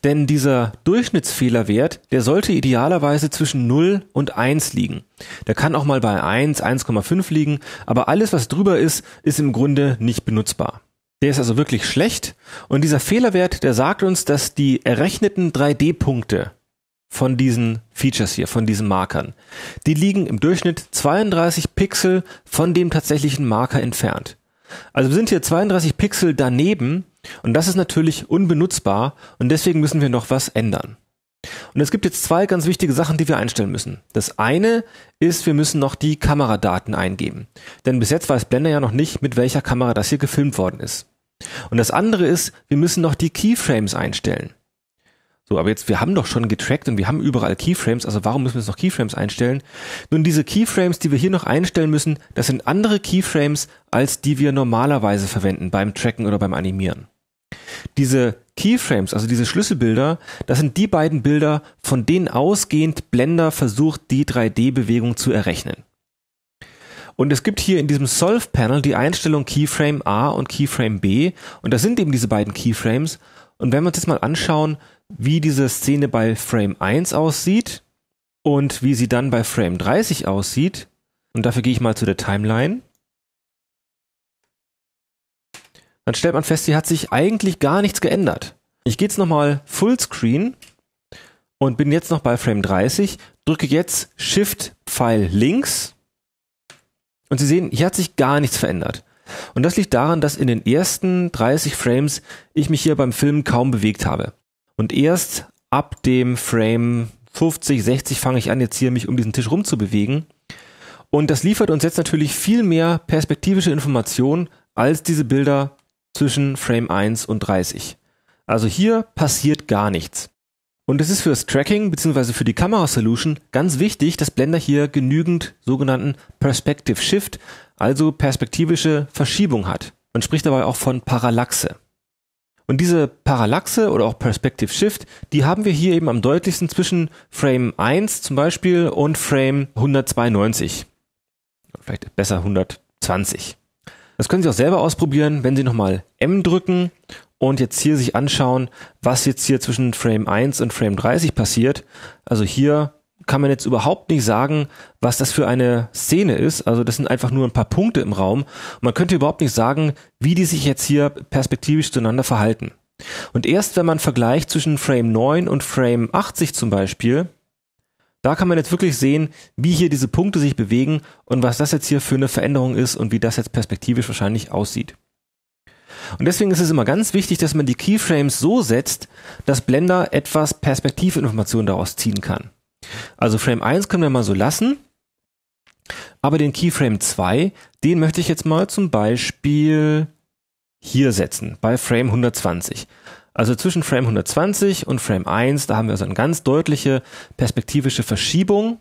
Denn dieser Durchschnittsfehlerwert, der sollte idealerweise zwischen 0 und 1 liegen. Der kann auch mal bei 1, 1,5 liegen, aber alles, was drüber ist, ist im Grunde nicht benutzbar. Der ist also wirklich schlecht und dieser Fehlerwert, der sagt uns, dass die errechneten 3D-Punkte von diesen Features hier, von diesen Markern, die liegen im Durchschnitt 32 Pixel von dem tatsächlichen Marker entfernt. Also wir sind hier 32 Pixel daneben und das ist natürlich unbenutzbar und deswegen müssen wir noch was ändern. Und es gibt jetzt zwei ganz wichtige Sachen, die wir einstellen müssen. Das eine ist, wir müssen noch die Kameradaten eingeben. Denn bis jetzt weiß Blender ja noch nicht, mit welcher Kamera das hier gefilmt worden ist. Und das andere ist, wir müssen noch die Keyframes einstellen. So, aber jetzt, wir haben doch schon getrackt und wir haben überall Keyframes, also warum müssen wir jetzt noch Keyframes einstellen? Nun, diese Keyframes, die wir hier noch einstellen müssen, das sind andere Keyframes, als die wir normalerweise verwenden beim Tracken oder beim Animieren. Diese Keyframes, also diese Schlüsselbilder, das sind die beiden Bilder, von denen ausgehend Blender versucht, die 3D-Bewegung zu errechnen. Und es gibt hier in diesem Solve-Panel die Einstellung Keyframe A und Keyframe B und das sind eben diese beiden Keyframes. Und wenn wir uns jetzt mal anschauen, wie diese Szene bei Frame 1 aussieht und wie sie dann bei Frame 30 aussieht. Und dafür gehe ich mal zu der Timeline. Dann stellt man fest, hier hat sich eigentlich gar nichts geändert. Ich gehe jetzt nochmal Fullscreen und bin jetzt noch bei Frame 30, drücke jetzt Shift-Pfeil links und Sie sehen, hier hat sich gar nichts verändert. Und das liegt daran, dass in den ersten 30 Frames ich mich hier beim Filmen kaum bewegt habe. Und erst ab dem Frame 50, 60 fange ich an, jetzt hier mich um diesen Tisch rumzubewegen. Und das liefert uns jetzt natürlich viel mehr perspektivische Informationen als diese Bilder zwischen Frame 1 und 30. Also hier passiert gar nichts. Und es ist für das Tracking bzw. für die Kamera-Solution ganz wichtig, dass Blender hier genügend sogenannten Perspective Shift, also perspektivische Verschiebung hat. Man spricht dabei auch von Parallaxe. Und diese Parallaxe oder auch Perspective Shift, die haben wir hier eben am deutlichsten zwischen Frame 1 zum Beispiel und Frame 192. Vielleicht besser 120. Das können Sie auch selber ausprobieren, wenn Sie nochmal M drücken und jetzt hier sich anschauen, was jetzt hier zwischen Frame 1 und Frame 30 passiert. Also hier kann man jetzt überhaupt nicht sagen, was das für eine Szene ist. Also das sind einfach nur ein paar Punkte im Raum. man könnte überhaupt nicht sagen, wie die sich jetzt hier perspektivisch zueinander verhalten. Und erst wenn man vergleicht zwischen Frame 9 und Frame 80 zum Beispiel, da kann man jetzt wirklich sehen, wie hier diese Punkte sich bewegen und was das jetzt hier für eine Veränderung ist und wie das jetzt perspektivisch wahrscheinlich aussieht. Und deswegen ist es immer ganz wichtig, dass man die Keyframes so setzt, dass Blender etwas Perspektivinformation daraus ziehen kann. Also Frame 1 können wir mal so lassen. Aber den Keyframe 2, den möchte ich jetzt mal zum Beispiel hier setzen, bei Frame 120. Also zwischen Frame 120 und Frame 1, da haben wir also eine ganz deutliche perspektivische Verschiebung.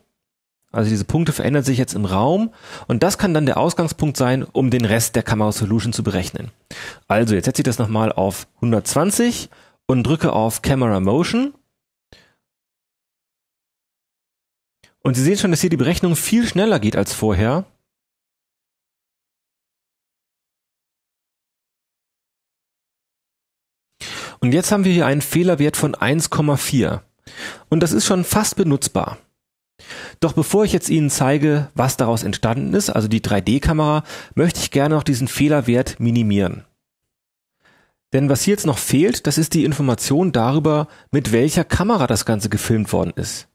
Also diese Punkte verändern sich jetzt im Raum und das kann dann der Ausgangspunkt sein, um den Rest der Camera Solution zu berechnen. Also jetzt setze ich das nochmal auf 120 und drücke auf Camera Motion Und Sie sehen schon, dass hier die Berechnung viel schneller geht als vorher. Und jetzt haben wir hier einen Fehlerwert von 1,4. Und das ist schon fast benutzbar. Doch bevor ich jetzt Ihnen zeige, was daraus entstanden ist, also die 3D-Kamera, möchte ich gerne noch diesen Fehlerwert minimieren. Denn was hier jetzt noch fehlt, das ist die Information darüber, mit welcher Kamera das Ganze gefilmt worden ist.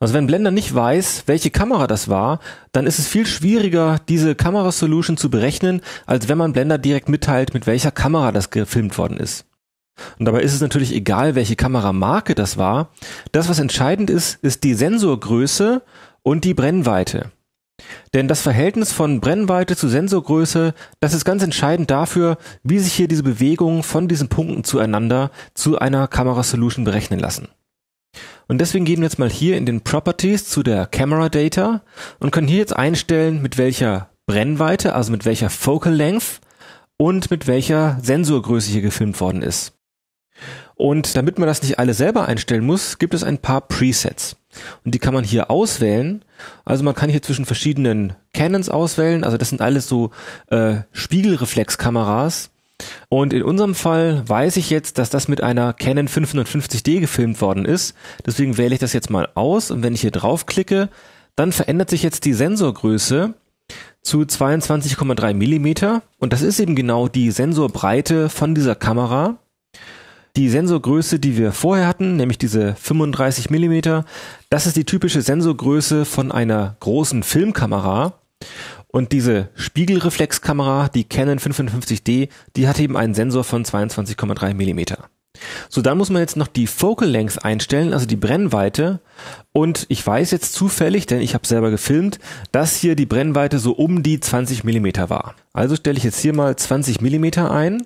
Also wenn Blender nicht weiß, welche Kamera das war, dann ist es viel schwieriger, diese Kamera-Solution zu berechnen, als wenn man Blender direkt mitteilt, mit welcher Kamera das gefilmt worden ist. Und dabei ist es natürlich egal, welche Kameramarke das war. Das, was entscheidend ist, ist die Sensorgröße und die Brennweite. Denn das Verhältnis von Brennweite zu Sensorgröße, das ist ganz entscheidend dafür, wie sich hier diese Bewegungen von diesen Punkten zueinander zu einer Kamera-Solution berechnen lassen. Und deswegen gehen wir jetzt mal hier in den Properties zu der Camera Data und können hier jetzt einstellen, mit welcher Brennweite, also mit welcher Focal Length und mit welcher Sensorgröße hier gefilmt worden ist. Und damit man das nicht alle selber einstellen muss, gibt es ein paar Presets. Und die kann man hier auswählen. Also man kann hier zwischen verschiedenen Canons auswählen. Also das sind alles so äh, Spiegelreflexkameras, und in unserem Fall weiß ich jetzt, dass das mit einer Canon 550D gefilmt worden ist. Deswegen wähle ich das jetzt mal aus und wenn ich hier draufklicke, dann verändert sich jetzt die Sensorgröße zu 22,3 Millimeter und das ist eben genau die Sensorbreite von dieser Kamera. Die Sensorgröße, die wir vorher hatten, nämlich diese 35 Millimeter, das ist die typische Sensorgröße von einer großen Filmkamera. Und diese Spiegelreflexkamera, die Canon 55D, die hat eben einen Sensor von 22,3 Millimeter. So, dann muss man jetzt noch die Focal Length einstellen, also die Brennweite. Und ich weiß jetzt zufällig, denn ich habe selber gefilmt, dass hier die Brennweite so um die 20 Millimeter war. Also stelle ich jetzt hier mal 20 Millimeter ein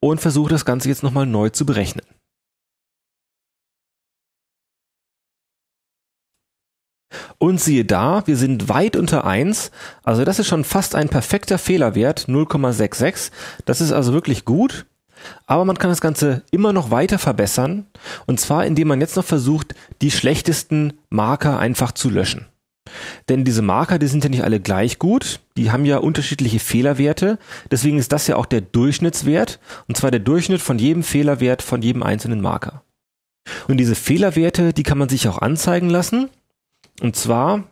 und versuche das Ganze jetzt nochmal neu zu berechnen. Und siehe da, wir sind weit unter eins. Also das ist schon fast ein perfekter Fehlerwert, 0,66. Das ist also wirklich gut. Aber man kann das Ganze immer noch weiter verbessern. Und zwar, indem man jetzt noch versucht, die schlechtesten Marker einfach zu löschen. Denn diese Marker, die sind ja nicht alle gleich gut, die haben ja unterschiedliche Fehlerwerte, deswegen ist das ja auch der Durchschnittswert, und zwar der Durchschnitt von jedem Fehlerwert von jedem einzelnen Marker. Und diese Fehlerwerte, die kann man sich auch anzeigen lassen, und zwar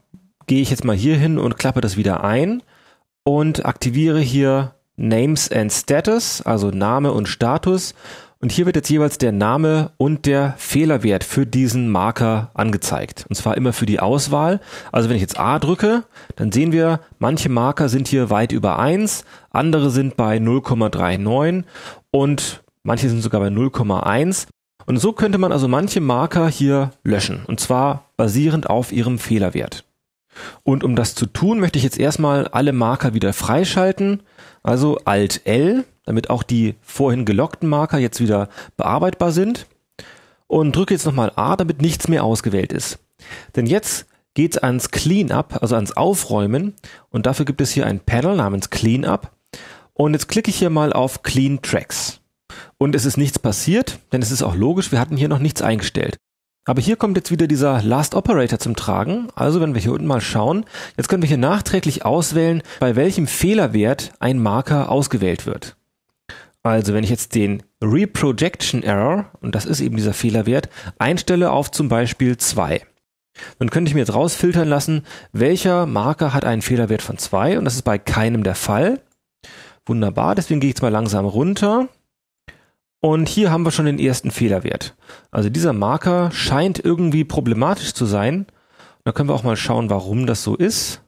gehe ich jetzt mal hier hin und klappe das wieder ein und aktiviere hier Names and Status, also Name und Status. Und hier wird jetzt jeweils der Name und der Fehlerwert für diesen Marker angezeigt. Und zwar immer für die Auswahl. Also wenn ich jetzt A drücke, dann sehen wir, manche Marker sind hier weit über 1, andere sind bei 0,39 und manche sind sogar bei 0,1. Und so könnte man also manche Marker hier löschen, und zwar basierend auf ihrem Fehlerwert. Und um das zu tun, möchte ich jetzt erstmal alle Marker wieder freischalten, also Alt L, damit auch die vorhin gelockten Marker jetzt wieder bearbeitbar sind. Und drücke jetzt nochmal A, damit nichts mehr ausgewählt ist. Denn jetzt geht es ans Cleanup, also ans Aufräumen. Und dafür gibt es hier ein Panel namens Cleanup. Und jetzt klicke ich hier mal auf Clean Tracks. Und es ist nichts passiert, denn es ist auch logisch, wir hatten hier noch nichts eingestellt. Aber hier kommt jetzt wieder dieser Last Operator zum Tragen. Also wenn wir hier unten mal schauen, jetzt können wir hier nachträglich auswählen, bei welchem Fehlerwert ein Marker ausgewählt wird. Also wenn ich jetzt den Reprojection Error, und das ist eben dieser Fehlerwert, einstelle auf zum Beispiel 2. Dann könnte ich mir jetzt rausfiltern lassen, welcher Marker hat einen Fehlerwert von 2 und das ist bei keinem der Fall. Wunderbar, deswegen gehe ich jetzt mal langsam runter und hier haben wir schon den ersten Fehlerwert. Also dieser Marker scheint irgendwie problematisch zu sein. Da können wir auch mal schauen, warum das so ist.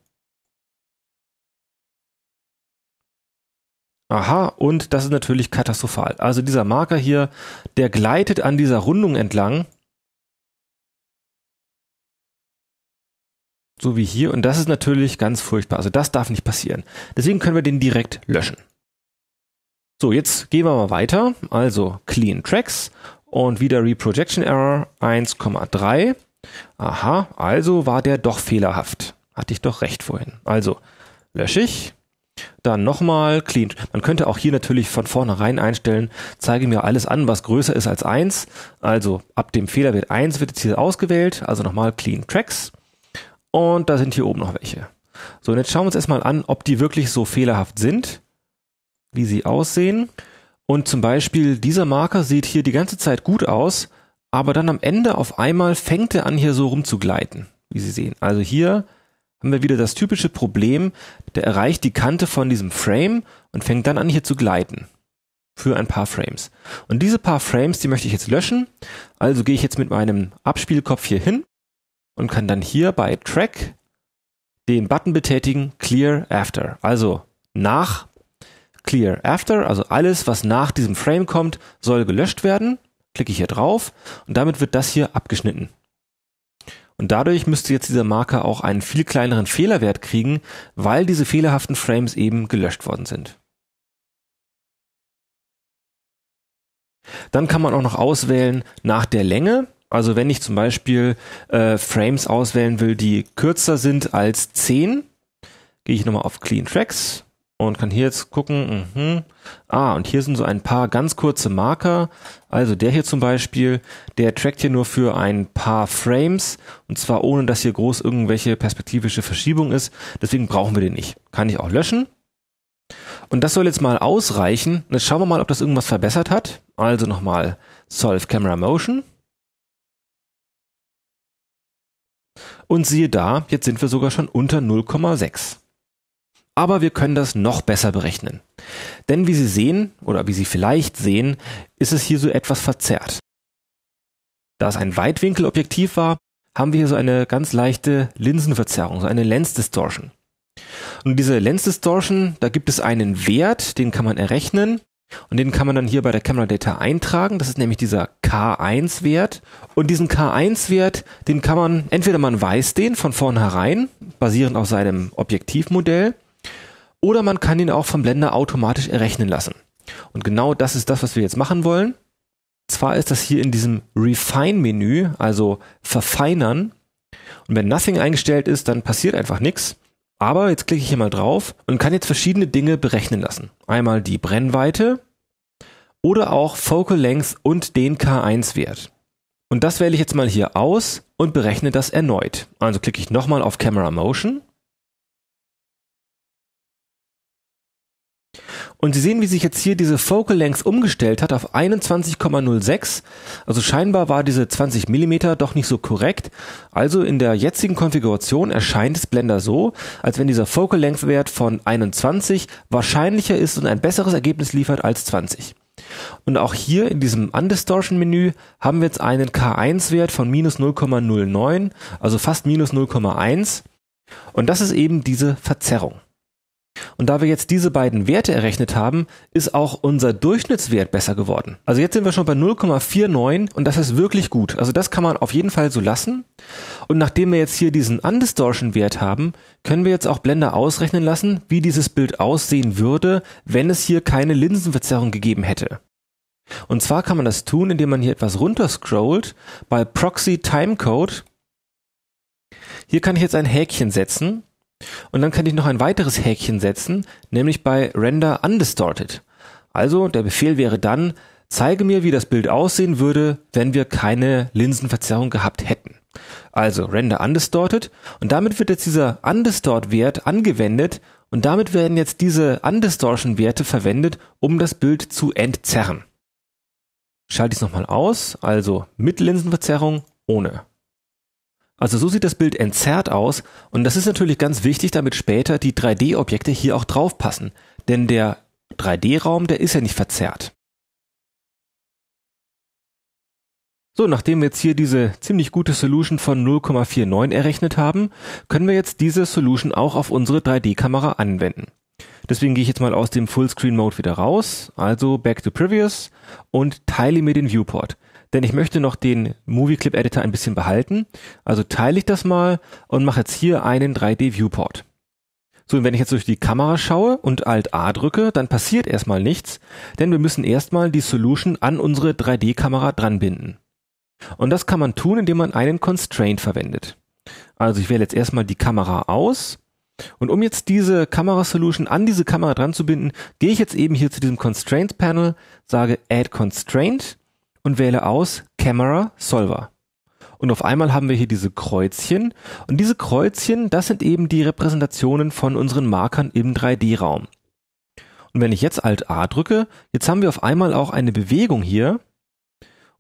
Aha, und das ist natürlich katastrophal. Also dieser Marker hier, der gleitet an dieser Rundung entlang. So wie hier. Und das ist natürlich ganz furchtbar. Also das darf nicht passieren. Deswegen können wir den direkt löschen. So, jetzt gehen wir mal weiter. Also Clean Tracks und wieder Reprojection Error 1,3. Aha, also war der doch fehlerhaft. Hatte ich doch recht vorhin. Also lösche ich. Dann nochmal clean. Man könnte auch hier natürlich von vornherein einstellen, zeige mir alles an, was größer ist als eins. Also ab dem Fehlerwert eins wird jetzt hier ausgewählt. Also nochmal clean tracks. Und da sind hier oben noch welche. So, und jetzt schauen wir uns erstmal an, ob die wirklich so fehlerhaft sind wie sie aussehen. Und zum Beispiel dieser Marker sieht hier die ganze Zeit gut aus, aber dann am Ende auf einmal fängt er an, hier so rumzugleiten, wie Sie sehen. Also hier haben wir wieder das typische Problem, der erreicht die Kante von diesem Frame und fängt dann an, hier zu gleiten. Für ein paar Frames. Und diese paar Frames, die möchte ich jetzt löschen. Also gehe ich jetzt mit meinem Abspielkopf hier hin und kann dann hier bei Track den Button betätigen, Clear After. Also nach Clear After, also alles, was nach diesem Frame kommt, soll gelöscht werden. Klicke ich hier drauf und damit wird das hier abgeschnitten. Und dadurch müsste jetzt dieser Marker auch einen viel kleineren Fehlerwert kriegen, weil diese fehlerhaften Frames eben gelöscht worden sind. Dann kann man auch noch auswählen nach der Länge. Also wenn ich zum Beispiel äh, Frames auswählen will, die kürzer sind als 10, gehe ich nochmal auf Clean Tracks und kann hier jetzt gucken, mh, ah, und hier sind so ein paar ganz kurze Marker. Also der hier zum Beispiel, der trackt hier nur für ein paar Frames und zwar ohne, dass hier groß irgendwelche perspektivische Verschiebung ist. Deswegen brauchen wir den nicht. Kann ich auch löschen. Und das soll jetzt mal ausreichen. Jetzt schauen wir mal, ob das irgendwas verbessert hat. Also nochmal Solve Camera Motion. Und siehe da, jetzt sind wir sogar schon unter 0,6 aber wir können das noch besser berechnen. Denn wie Sie sehen oder wie Sie vielleicht sehen, ist es hier so etwas verzerrt. Da es ein Weitwinkelobjektiv war, haben wir hier so eine ganz leichte Linsenverzerrung, so eine Lens Distortion. Und diese Lens Distortion, da gibt es einen Wert, den kann man errechnen und den kann man dann hier bei der Camera Data eintragen. Das ist nämlich dieser K1-Wert. Und diesen K1-Wert, den kann man, entweder man weiß den von vornherein, basierend auf seinem Objektivmodell, oder man kann ihn auch vom Blender automatisch errechnen lassen. Und genau das ist das, was wir jetzt machen wollen. Zwar ist das hier in diesem Refine-Menü, also verfeinern. Und wenn Nothing eingestellt ist, dann passiert einfach nichts. Aber jetzt klicke ich hier mal drauf und kann jetzt verschiedene Dinge berechnen lassen. Einmal die Brennweite oder auch Focal Length und den K1-Wert. Und das wähle ich jetzt mal hier aus und berechne das erneut. Also klicke ich nochmal auf Camera Motion Und Sie sehen, wie sich jetzt hier diese Focal Length umgestellt hat auf 21,06. Also scheinbar war diese 20 Millimeter doch nicht so korrekt. Also in der jetzigen Konfiguration erscheint es Blender so, als wenn dieser Focal Length Wert von 21 wahrscheinlicher ist und ein besseres Ergebnis liefert als 20. Und auch hier in diesem Undistortion Menü haben wir jetzt einen K1 Wert von minus 0,09, also fast minus 0,1. Und das ist eben diese Verzerrung. Und da wir jetzt diese beiden Werte errechnet haben, ist auch unser Durchschnittswert besser geworden. Also jetzt sind wir schon bei 0,49 und das ist wirklich gut. Also das kann man auf jeden Fall so lassen. Und nachdem wir jetzt hier diesen Undistortion Wert haben, können wir jetzt auch Blender ausrechnen lassen, wie dieses Bild aussehen würde, wenn es hier keine Linsenverzerrung gegeben hätte. Und zwar kann man das tun, indem man hier etwas runterscrollt bei Proxy Timecode. Hier kann ich jetzt ein Häkchen setzen und dann kann ich noch ein weiteres Häkchen setzen, nämlich bei Render Undistorted. Also der Befehl wäre dann, zeige mir, wie das Bild aussehen würde, wenn wir keine Linsenverzerrung gehabt hätten. Also Render Undistorted und damit wird jetzt dieser Undistort-Wert angewendet und damit werden jetzt diese Undistortion-Werte verwendet, um das Bild zu entzerren. Schalte ich es nochmal aus, also mit Linsenverzerrung ohne. Also so sieht das Bild entzerrt aus und das ist natürlich ganz wichtig, damit später die 3D-Objekte hier auch draufpassen. Denn der 3D-Raum, der ist ja nicht verzerrt. So, nachdem wir jetzt hier diese ziemlich gute Solution von 0,49 errechnet haben, können wir jetzt diese Solution auch auf unsere 3D-Kamera anwenden. Deswegen gehe ich jetzt mal aus dem Fullscreen Mode wieder raus, also Back to Previous und teile mir den Viewport denn ich möchte noch den Movie Clip Editor ein bisschen behalten. Also teile ich das mal und mache jetzt hier einen 3D Viewport. So, und wenn ich jetzt durch die Kamera schaue und Alt A drücke, dann passiert erstmal nichts, denn wir müssen erstmal die Solution an unsere 3D Kamera dranbinden. Und das kann man tun, indem man einen Constraint verwendet. Also ich wähle jetzt erstmal die Kamera aus und um jetzt diese Kamera-Solution an diese Kamera dran zu binden, gehe ich jetzt eben hier zu diesem Constraint-Panel, sage Add Constraint und wähle aus Camera Solver. Und auf einmal haben wir hier diese Kreuzchen. Und diese Kreuzchen, das sind eben die Repräsentationen von unseren Markern im 3D-Raum. Und wenn ich jetzt Alt A drücke, jetzt haben wir auf einmal auch eine Bewegung hier.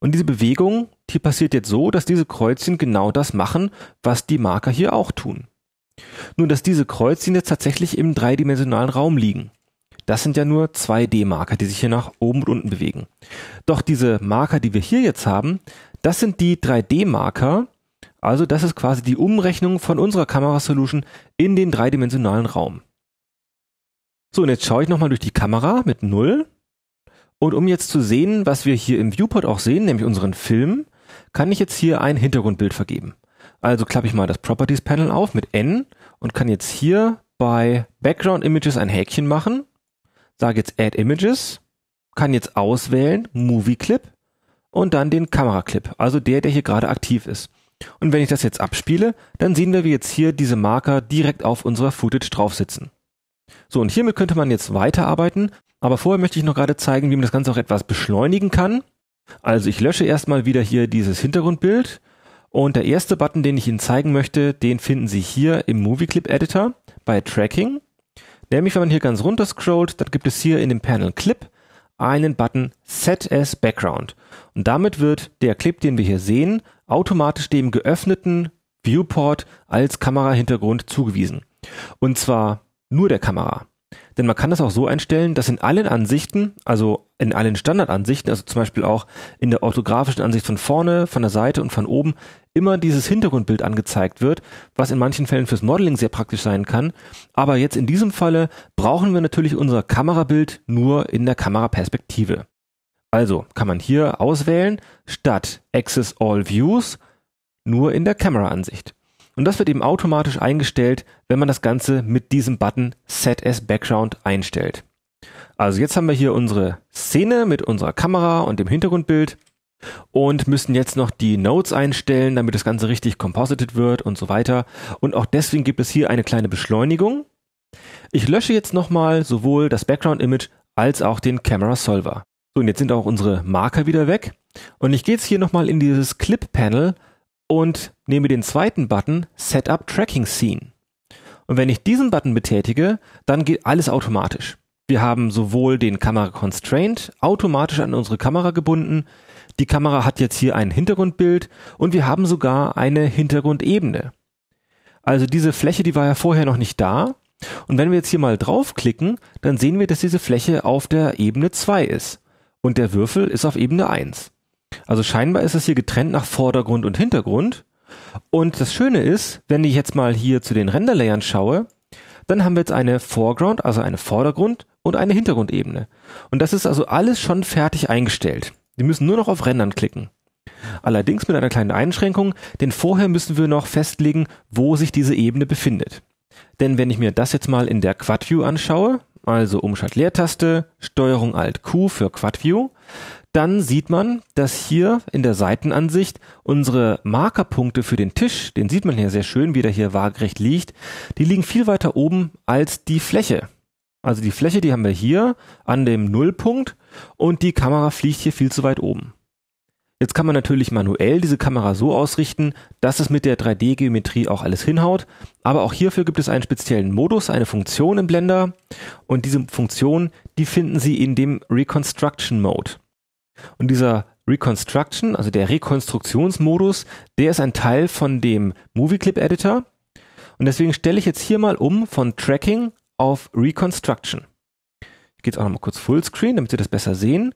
Und diese Bewegung, die passiert jetzt so, dass diese Kreuzchen genau das machen, was die Marker hier auch tun. Nur, dass diese Kreuzchen jetzt tatsächlich im dreidimensionalen Raum liegen. Das sind ja nur 2D-Marker, die sich hier nach oben und unten bewegen. Doch diese Marker, die wir hier jetzt haben, das sind die 3D-Marker. Also das ist quasi die Umrechnung von unserer Kamera-Solution in den dreidimensionalen Raum. So, und jetzt schaue ich nochmal durch die Kamera mit 0. Und um jetzt zu sehen, was wir hier im Viewport auch sehen, nämlich unseren Film, kann ich jetzt hier ein Hintergrundbild vergeben. Also klappe ich mal das Properties Panel auf mit N und kann jetzt hier bei Background Images ein Häkchen machen sage jetzt Add Images, kann jetzt auswählen Movie Clip und dann den Kameraclip, also der, der hier gerade aktiv ist. Und wenn ich das jetzt abspiele, dann sehen wir, wie jetzt hier diese Marker direkt auf unserer Footage drauf sitzen. So, und hiermit könnte man jetzt weiterarbeiten, aber vorher möchte ich noch gerade zeigen, wie man das Ganze auch etwas beschleunigen kann. Also ich lösche erstmal wieder hier dieses Hintergrundbild und der erste Button, den ich Ihnen zeigen möchte, den finden Sie hier im Movie Clip Editor bei Tracking. Nämlich, wenn man hier ganz runter scrollt, dann gibt es hier in dem Panel Clip einen Button Set as Background. Und damit wird der Clip, den wir hier sehen, automatisch dem geöffneten Viewport als Kamerahintergrund zugewiesen. Und zwar nur der Kamera denn man kann das auch so einstellen, dass in allen Ansichten, also in allen Standardansichten, also zum Beispiel auch in der orthografischen Ansicht von vorne, von der Seite und von oben, immer dieses Hintergrundbild angezeigt wird, was in manchen Fällen fürs Modeling sehr praktisch sein kann. Aber jetzt in diesem Falle brauchen wir natürlich unser Kamerabild nur in der Kameraperspektive. Also kann man hier auswählen, statt Access All Views nur in der Kameraansicht. Und das wird eben automatisch eingestellt, wenn man das Ganze mit diesem Button Set as Background einstellt. Also jetzt haben wir hier unsere Szene mit unserer Kamera und dem Hintergrundbild und müssen jetzt noch die Notes einstellen, damit das Ganze richtig composited wird und so weiter. Und auch deswegen gibt es hier eine kleine Beschleunigung. Ich lösche jetzt nochmal sowohl das Background-Image als auch den Camera Solver. So, und jetzt sind auch unsere Marker wieder weg. Und ich gehe jetzt hier nochmal in dieses Clip-Panel und nehme den zweiten Button Setup Tracking Scene. Und wenn ich diesen Button betätige, dann geht alles automatisch. Wir haben sowohl den Kamera Constraint automatisch an unsere Kamera gebunden, die Kamera hat jetzt hier ein Hintergrundbild und wir haben sogar eine Hintergrundebene. Also diese Fläche, die war ja vorher noch nicht da. Und wenn wir jetzt hier mal draufklicken, dann sehen wir, dass diese Fläche auf der Ebene 2 ist. Und der Würfel ist auf Ebene 1. Also scheinbar ist es hier getrennt nach Vordergrund und Hintergrund. Und das Schöne ist, wenn ich jetzt mal hier zu den Renderlayern schaue, dann haben wir jetzt eine Foreground, also eine Vordergrund und eine Hintergrundebene. Und das ist also alles schon fertig eingestellt. Wir müssen nur noch auf Rendern klicken. Allerdings mit einer kleinen Einschränkung, denn vorher müssen wir noch festlegen, wo sich diese Ebene befindet. Denn wenn ich mir das jetzt mal in der Quad View anschaue, also Umschalt-Leertaste, Steuerung Alt Q für Quad View, dann sieht man, dass hier in der Seitenansicht unsere Markerpunkte für den Tisch, den sieht man hier sehr schön, wie der hier waagerecht liegt, die liegen viel weiter oben als die Fläche. Also die Fläche, die haben wir hier an dem Nullpunkt und die Kamera fliegt hier viel zu weit oben. Jetzt kann man natürlich manuell diese Kamera so ausrichten, dass es mit der 3D-Geometrie auch alles hinhaut. Aber auch hierfür gibt es einen speziellen Modus, eine Funktion im Blender. Und diese Funktion, die finden Sie in dem Reconstruction Mode. Und dieser Reconstruction, also der Rekonstruktionsmodus, der ist ein Teil von dem Movie Clip Editor. Und deswegen stelle ich jetzt hier mal um von Tracking auf Reconstruction. Ich gehe jetzt auch nochmal kurz Fullscreen, damit Sie das besser sehen.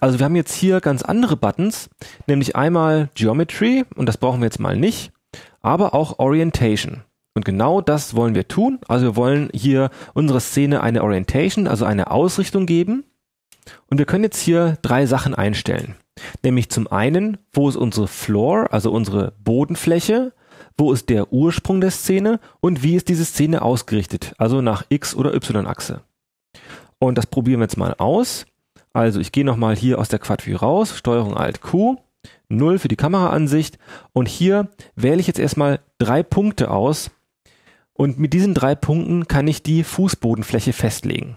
Also wir haben jetzt hier ganz andere Buttons, nämlich einmal Geometry, und das brauchen wir jetzt mal nicht, aber auch Orientation. Und genau das wollen wir tun. Also wir wollen hier unserer Szene eine Orientation, also eine Ausrichtung geben. Und wir können jetzt hier drei Sachen einstellen. Nämlich zum einen, wo ist unsere Floor, also unsere Bodenfläche, wo ist der Ursprung der Szene und wie ist diese Szene ausgerichtet, also nach X- oder Y-Achse. Und das probieren wir jetzt mal aus. Also ich gehe nochmal hier aus der Quadview raus, Steuerung Alt Q, 0 für die Kameraansicht und hier wähle ich jetzt erstmal drei Punkte aus und mit diesen drei Punkten kann ich die Fußbodenfläche festlegen.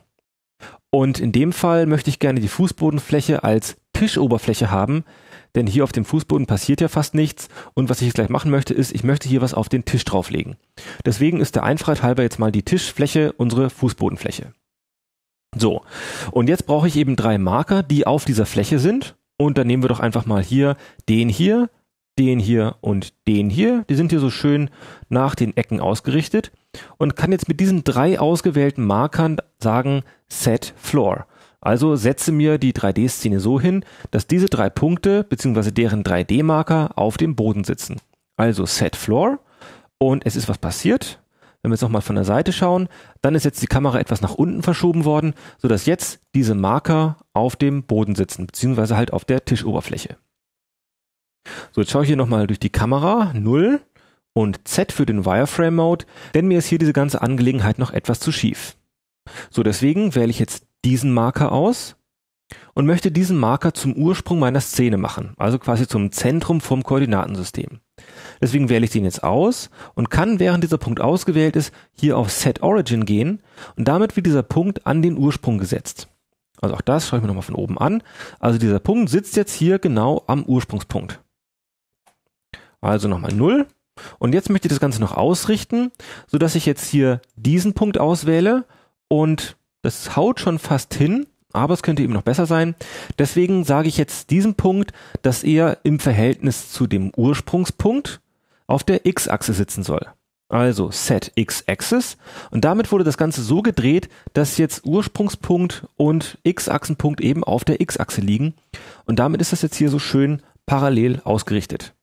Und in dem Fall möchte ich gerne die Fußbodenfläche als Tischoberfläche haben, denn hier auf dem Fußboden passiert ja fast nichts und was ich jetzt gleich machen möchte ist, ich möchte hier was auf den Tisch drauflegen. Deswegen ist der Einfreiheit halber jetzt mal die Tischfläche unsere Fußbodenfläche. So, und jetzt brauche ich eben drei Marker, die auf dieser Fläche sind und dann nehmen wir doch einfach mal hier den hier, den hier und den hier. Die sind hier so schön nach den Ecken ausgerichtet und kann jetzt mit diesen drei ausgewählten Markern sagen Set Floor. Also setze mir die 3D-Szene so hin, dass diese drei Punkte bzw. deren 3D-Marker auf dem Boden sitzen. Also Set Floor und es ist was passiert. Wenn wir jetzt nochmal von der Seite schauen, dann ist jetzt die Kamera etwas nach unten verschoben worden, sodass jetzt diese Marker auf dem Boden sitzen, beziehungsweise halt auf der Tischoberfläche. So, jetzt schaue ich hier nochmal durch die Kamera, 0, und Z für den Wireframe Mode, denn mir ist hier diese ganze Angelegenheit noch etwas zu schief. So, deswegen wähle ich jetzt diesen Marker aus und möchte diesen Marker zum Ursprung meiner Szene machen, also quasi zum Zentrum vom Koordinatensystem. Deswegen wähle ich den jetzt aus und kann, während dieser Punkt ausgewählt ist, hier auf Set Origin gehen und damit wird dieser Punkt an den Ursprung gesetzt. Also auch das schaue ich mir nochmal von oben an. Also dieser Punkt sitzt jetzt hier genau am Ursprungspunkt. Also nochmal 0 und jetzt möchte ich das Ganze noch ausrichten, so dass ich jetzt hier diesen Punkt auswähle und das haut schon fast hin, aber es könnte eben noch besser sein. Deswegen sage ich jetzt diesen Punkt, dass er im Verhältnis zu dem Ursprungspunkt auf der x-Achse sitzen soll. Also set x-axis und damit wurde das Ganze so gedreht, dass jetzt Ursprungspunkt und x-Achsenpunkt eben auf der x-Achse liegen und damit ist das jetzt hier so schön parallel ausgerichtet.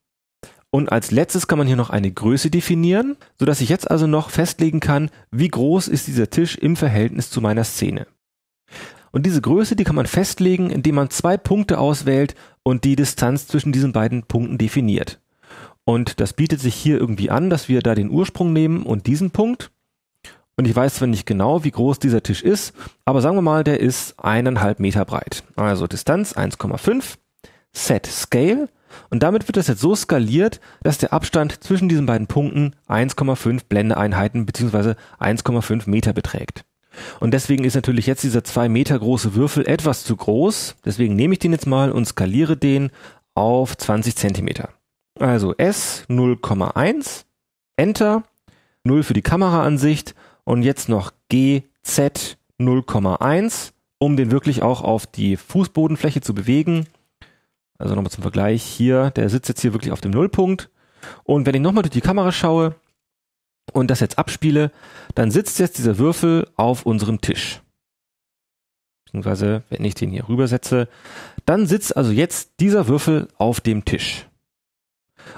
Und als letztes kann man hier noch eine Größe definieren, sodass ich jetzt also noch festlegen kann, wie groß ist dieser Tisch im Verhältnis zu meiner Szene. Und diese Größe, die kann man festlegen, indem man zwei Punkte auswählt und die Distanz zwischen diesen beiden Punkten definiert. Und das bietet sich hier irgendwie an, dass wir da den Ursprung nehmen und diesen Punkt. Und ich weiß zwar nicht genau, wie groß dieser Tisch ist, aber sagen wir mal, der ist eineinhalb Meter breit. Also Distanz 1,5, Set Scale und damit wird das jetzt so skaliert, dass der Abstand zwischen diesen beiden Punkten 1,5 Blendeeinheiten bzw. 1,5 Meter beträgt. Und deswegen ist natürlich jetzt dieser 2 Meter große Würfel etwas zu groß. Deswegen nehme ich den jetzt mal und skaliere den auf 20 Zentimeter. Also S 0,1, Enter, 0 für die Kameraansicht und jetzt noch G Z 0,1, um den wirklich auch auf die Fußbodenfläche zu bewegen. Also nochmal zum Vergleich hier, der sitzt jetzt hier wirklich auf dem Nullpunkt. Und wenn ich nochmal durch die Kamera schaue und das jetzt abspiele, dann sitzt jetzt dieser Würfel auf unserem Tisch. Beziehungsweise, wenn ich den hier rübersetze, dann sitzt also jetzt dieser Würfel auf dem Tisch.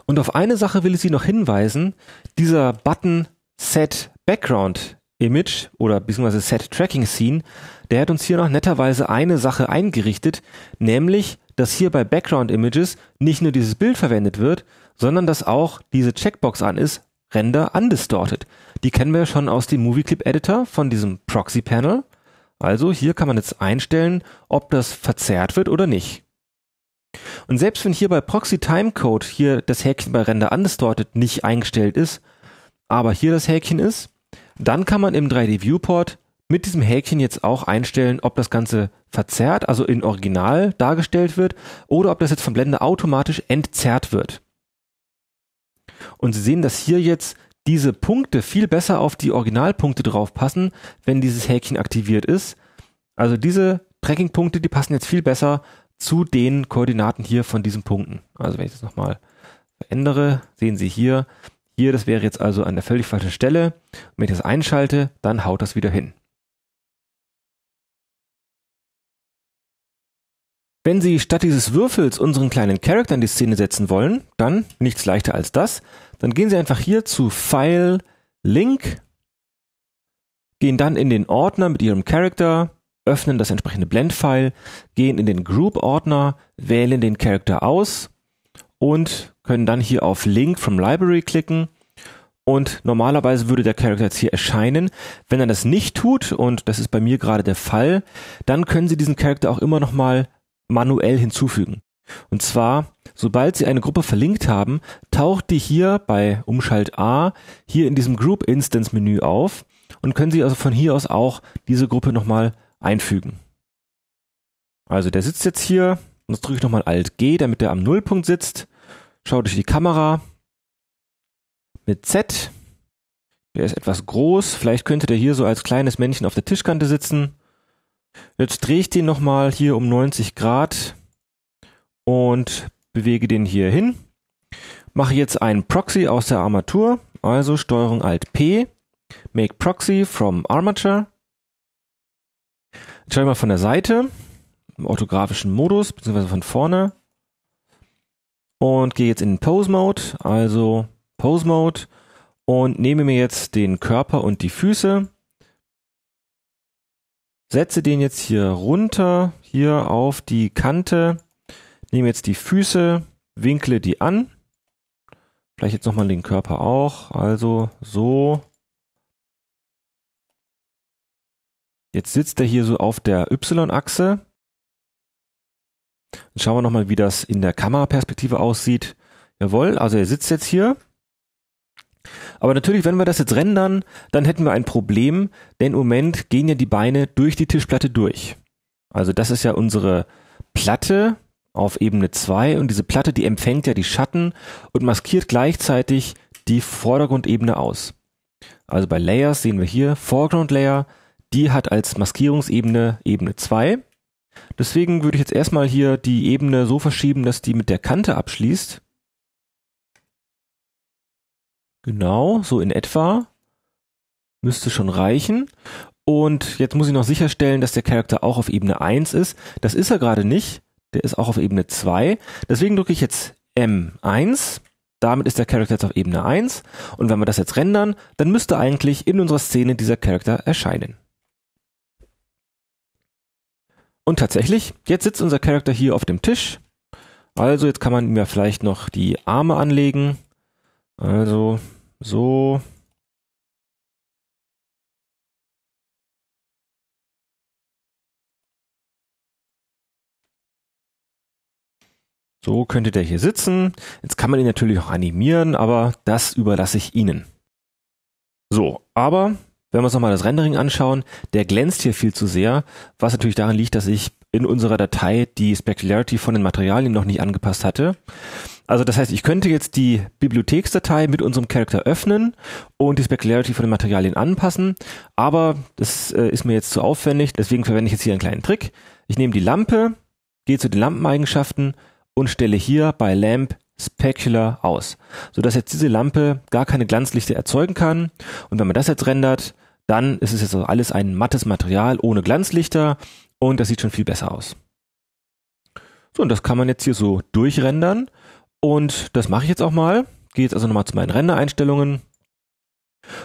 Und auf eine Sache will ich Sie noch hinweisen. Dieser Button Set Background Image oder beziehungsweise Set Tracking Scene, der hat uns hier noch netterweise eine Sache eingerichtet, nämlich dass hier bei Background Images nicht nur dieses Bild verwendet wird, sondern dass auch diese Checkbox an ist, Render undistorted. Die kennen wir schon aus dem Movie Clip Editor von diesem Proxy Panel. Also hier kann man jetzt einstellen, ob das verzerrt wird oder nicht. Und selbst wenn hier bei Proxy Timecode hier das Häkchen bei Render Undistorted nicht eingestellt ist, aber hier das Häkchen ist, dann kann man im 3D Viewport mit diesem Häkchen jetzt auch einstellen, ob das Ganze verzerrt, also in Original dargestellt wird, oder ob das jetzt vom Blender automatisch entzerrt wird. Und Sie sehen, dass hier jetzt diese Punkte viel besser auf die Originalpunkte drauf passen, wenn dieses Häkchen aktiviert ist. Also diese Tracking-Punkte, die passen jetzt viel besser zu den Koordinaten hier von diesen Punkten. Also wenn ich das nochmal verändere, sehen Sie hier, hier, das wäre jetzt also an der völlig falschen Stelle. Und wenn ich das einschalte, dann haut das wieder hin. Wenn Sie statt dieses Würfels unseren kleinen Charakter in die Szene setzen wollen, dann nichts leichter als das. Dann gehen Sie einfach hier zu File, Link, gehen dann in den Ordner mit Ihrem Charakter, öffnen das entsprechende Blend-File, gehen in den Group-Ordner, wählen den Charakter aus und können dann hier auf Link from Library klicken. Und normalerweise würde der Charakter jetzt hier erscheinen. Wenn er das nicht tut, und das ist bei mir gerade der Fall, dann können Sie diesen Charakter auch immer nochmal manuell hinzufügen. Und zwar, sobald Sie eine Gruppe verlinkt haben, taucht die hier bei Umschalt A hier in diesem Group Instance Menü auf und können Sie also von hier aus auch diese Gruppe nochmal einfügen. Also der sitzt jetzt hier, jetzt drücke ich nochmal Alt G, damit der am Nullpunkt sitzt, schaue durch die Kamera mit Z, der ist etwas groß, vielleicht könnte der hier so als kleines Männchen auf der Tischkante sitzen Jetzt drehe ich den nochmal hier um 90 Grad und bewege den hier hin. Mache jetzt einen Proxy aus der Armatur, also Steuerung Alt P, make proxy from armature. Jetzt schaue ich mal von der Seite, im orthografischen Modus, beziehungsweise von vorne. Und gehe jetzt in Pose Mode, also Pose Mode und nehme mir jetzt den Körper und die Füße setze den jetzt hier runter, hier auf die Kante, nehme jetzt die Füße, winkle die an. Vielleicht jetzt nochmal den Körper auch. Also so. Jetzt sitzt er hier so auf der Y-Achse. Dann schauen wir nochmal, wie das in der Kameraperspektive aussieht. Jawohl, also er sitzt jetzt hier. Aber natürlich, wenn wir das jetzt rendern, dann hätten wir ein Problem, denn im Moment gehen ja die Beine durch die Tischplatte durch. Also das ist ja unsere Platte auf Ebene 2 und diese Platte, die empfängt ja die Schatten und maskiert gleichzeitig die Vordergrundebene aus. Also bei Layers sehen wir hier Foreground Layer, die hat als Maskierungsebene Ebene 2. Deswegen würde ich jetzt erstmal hier die Ebene so verschieben, dass die mit der Kante abschließt. Genau, so in etwa. Müsste schon reichen. Und jetzt muss ich noch sicherstellen, dass der Charakter auch auf Ebene 1 ist. Das ist er gerade nicht. Der ist auch auf Ebene 2. Deswegen drücke ich jetzt M1. Damit ist der Charakter jetzt auf Ebene 1. Und wenn wir das jetzt rendern, dann müsste eigentlich in unserer Szene dieser Charakter erscheinen. Und tatsächlich, jetzt sitzt unser Charakter hier auf dem Tisch. Also jetzt kann man mir vielleicht noch die Arme anlegen. Also, so. So könnte der hier sitzen. Jetzt kann man ihn natürlich auch animieren, aber das überlasse ich Ihnen. So, aber wenn wir uns nochmal das Rendering anschauen, der glänzt hier viel zu sehr, was natürlich daran liegt, dass ich in unserer Datei die Specularity von den Materialien noch nicht angepasst hatte. Also das heißt, ich könnte jetzt die Bibliotheksdatei mit unserem Charakter öffnen und die Specularity von den Materialien anpassen, aber das äh, ist mir jetzt zu aufwendig, deswegen verwende ich jetzt hier einen kleinen Trick. Ich nehme die Lampe, gehe zu den Lampeneigenschaften und stelle hier bei Lamp Specular aus, sodass jetzt diese Lampe gar keine Glanzlichter erzeugen kann. Und wenn man das jetzt rendert, dann ist es jetzt also alles ein mattes Material ohne Glanzlichter und das sieht schon viel besser aus. So, und das kann man jetzt hier so durchrendern und das mache ich jetzt auch mal. Gehe jetzt also nochmal zu meinen Rendereinstellungen.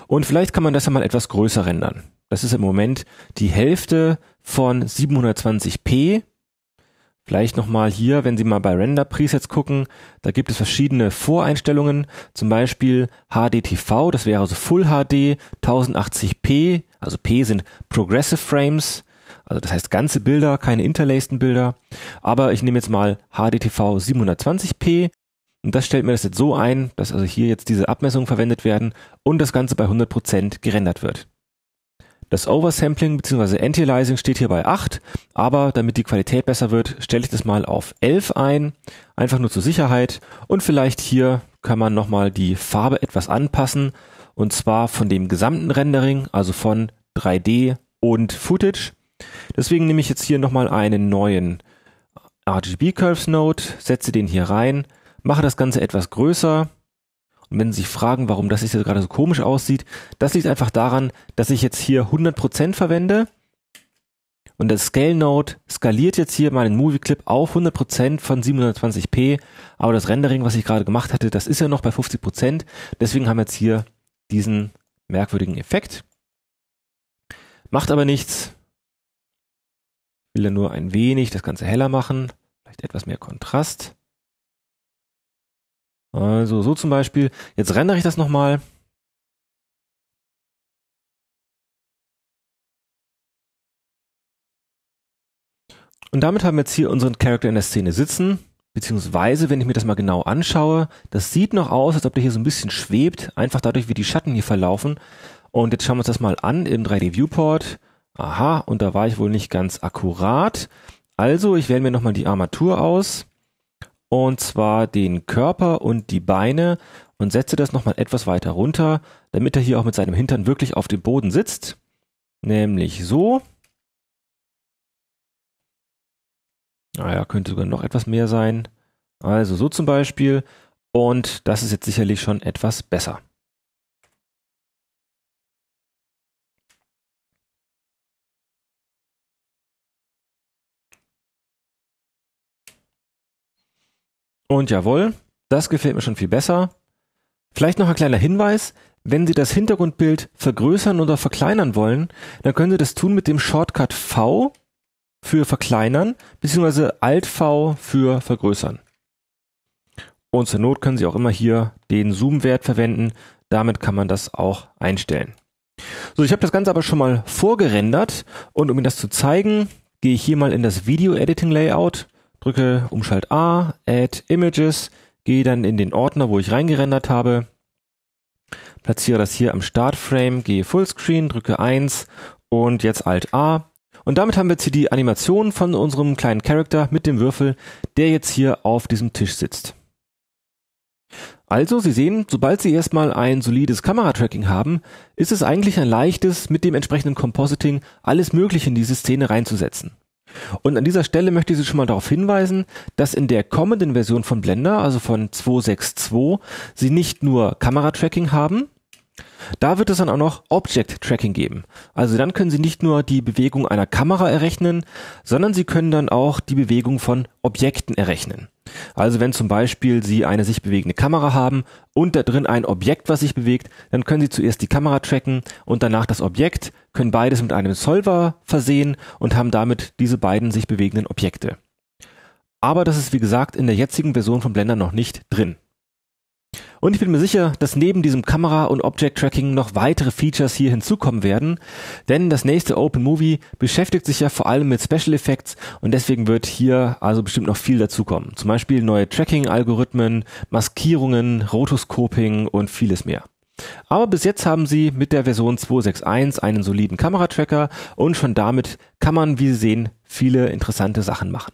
Und vielleicht kann man das ja mal etwas größer rendern. Das ist im Moment die Hälfte von 720p. Vielleicht nochmal hier, wenn Sie mal bei Render Presets gucken, da gibt es verschiedene Voreinstellungen, zum Beispiel HDTV, das wäre also Full HD, 1080p, also P sind Progressive Frames, also das heißt ganze Bilder, keine interlaceden Bilder. Aber ich nehme jetzt mal HDTV 720p und das stellt mir das jetzt so ein, dass also hier jetzt diese Abmessungen verwendet werden und das Ganze bei 100% gerendert wird. Das Oversampling bzw. Antialiasing steht hier bei 8, aber damit die Qualität besser wird, stelle ich das mal auf 11 ein, einfach nur zur Sicherheit. Und vielleicht hier kann man nochmal die Farbe etwas anpassen und zwar von dem gesamten Rendering, also von 3D und Footage. Deswegen nehme ich jetzt hier nochmal einen neuen RGB Curves Node, setze den hier rein mache das Ganze etwas größer. Und wenn Sie sich fragen, warum das jetzt gerade so komisch aussieht, das liegt einfach daran, dass ich jetzt hier 100% verwende. Und das Scale Node skaliert jetzt hier meinen Movie Clip auf 100% von 720p. Aber das Rendering, was ich gerade gemacht hatte, das ist ja noch bei 50%. Deswegen haben wir jetzt hier diesen merkwürdigen Effekt. Macht aber nichts. Ich will ja nur ein wenig das Ganze heller machen. Vielleicht etwas mehr Kontrast. Also so zum Beispiel, jetzt rendere ich das nochmal. Und damit haben wir jetzt hier unseren Charakter in der Szene sitzen. Beziehungsweise, wenn ich mir das mal genau anschaue, das sieht noch aus, als ob der hier so ein bisschen schwebt, einfach dadurch, wie die Schatten hier verlaufen. Und jetzt schauen wir uns das mal an im 3D-Viewport. Aha, und da war ich wohl nicht ganz akkurat. Also, ich wähle mir nochmal die Armatur aus und zwar den Körper und die Beine und setze das nochmal etwas weiter runter, damit er hier auch mit seinem Hintern wirklich auf dem Boden sitzt. Nämlich so. Naja, ah könnte sogar noch etwas mehr sein. Also so zum Beispiel. Und das ist jetzt sicherlich schon etwas besser. Und jawohl, das gefällt mir schon viel besser. Vielleicht noch ein kleiner Hinweis. Wenn Sie das Hintergrundbild vergrößern oder verkleinern wollen, dann können Sie das tun mit dem Shortcut V für verkleinern, beziehungsweise Alt V für vergrößern. Und zur Not können Sie auch immer hier den Zoom-Wert verwenden. Damit kann man das auch einstellen. So, ich habe das Ganze aber schon mal vorgerendert und um Ihnen das zu zeigen, gehe ich hier mal in das Video Editing Layout drücke Umschalt A, Add Images, gehe dann in den Ordner, wo ich reingerendert habe, platziere das hier am Startframe, gehe Fullscreen, drücke 1 und jetzt Alt A. Und damit haben wir jetzt hier die Animation von unserem kleinen Charakter mit dem Würfel, der jetzt hier auf diesem Tisch sitzt. Also, Sie sehen, sobald Sie erstmal ein solides Kameratracking haben, ist es eigentlich ein leichtes, mit dem entsprechenden Compositing alles Mögliche in diese Szene reinzusetzen. Und an dieser Stelle möchte ich Sie schon mal darauf hinweisen, dass in der kommenden Version von Blender, also von 2.6.2, Sie nicht nur Kameratracking haben, da wird es dann auch noch Object Tracking geben. Also dann können Sie nicht nur die Bewegung einer Kamera errechnen, sondern Sie können dann auch die Bewegung von Objekten errechnen. Also wenn zum Beispiel Sie eine sich bewegende Kamera haben und da drin ein Objekt, was sich bewegt, dann können Sie zuerst die Kamera tracken und danach das Objekt, können beides mit einem Solver versehen und haben damit diese beiden sich bewegenden Objekte. Aber das ist wie gesagt in der jetzigen Version von Blender noch nicht drin. Und ich bin mir sicher, dass neben diesem Kamera- und Object-Tracking noch weitere Features hier hinzukommen werden, denn das nächste Open Movie beschäftigt sich ja vor allem mit Special Effects und deswegen wird hier also bestimmt noch viel dazukommen. Zum Beispiel neue Tracking-Algorithmen, Maskierungen, Rotoscoping und vieles mehr. Aber bis jetzt haben sie mit der Version 2.6.1 einen soliden Kameratracker und schon damit kann man, wie Sie sehen, viele interessante Sachen machen.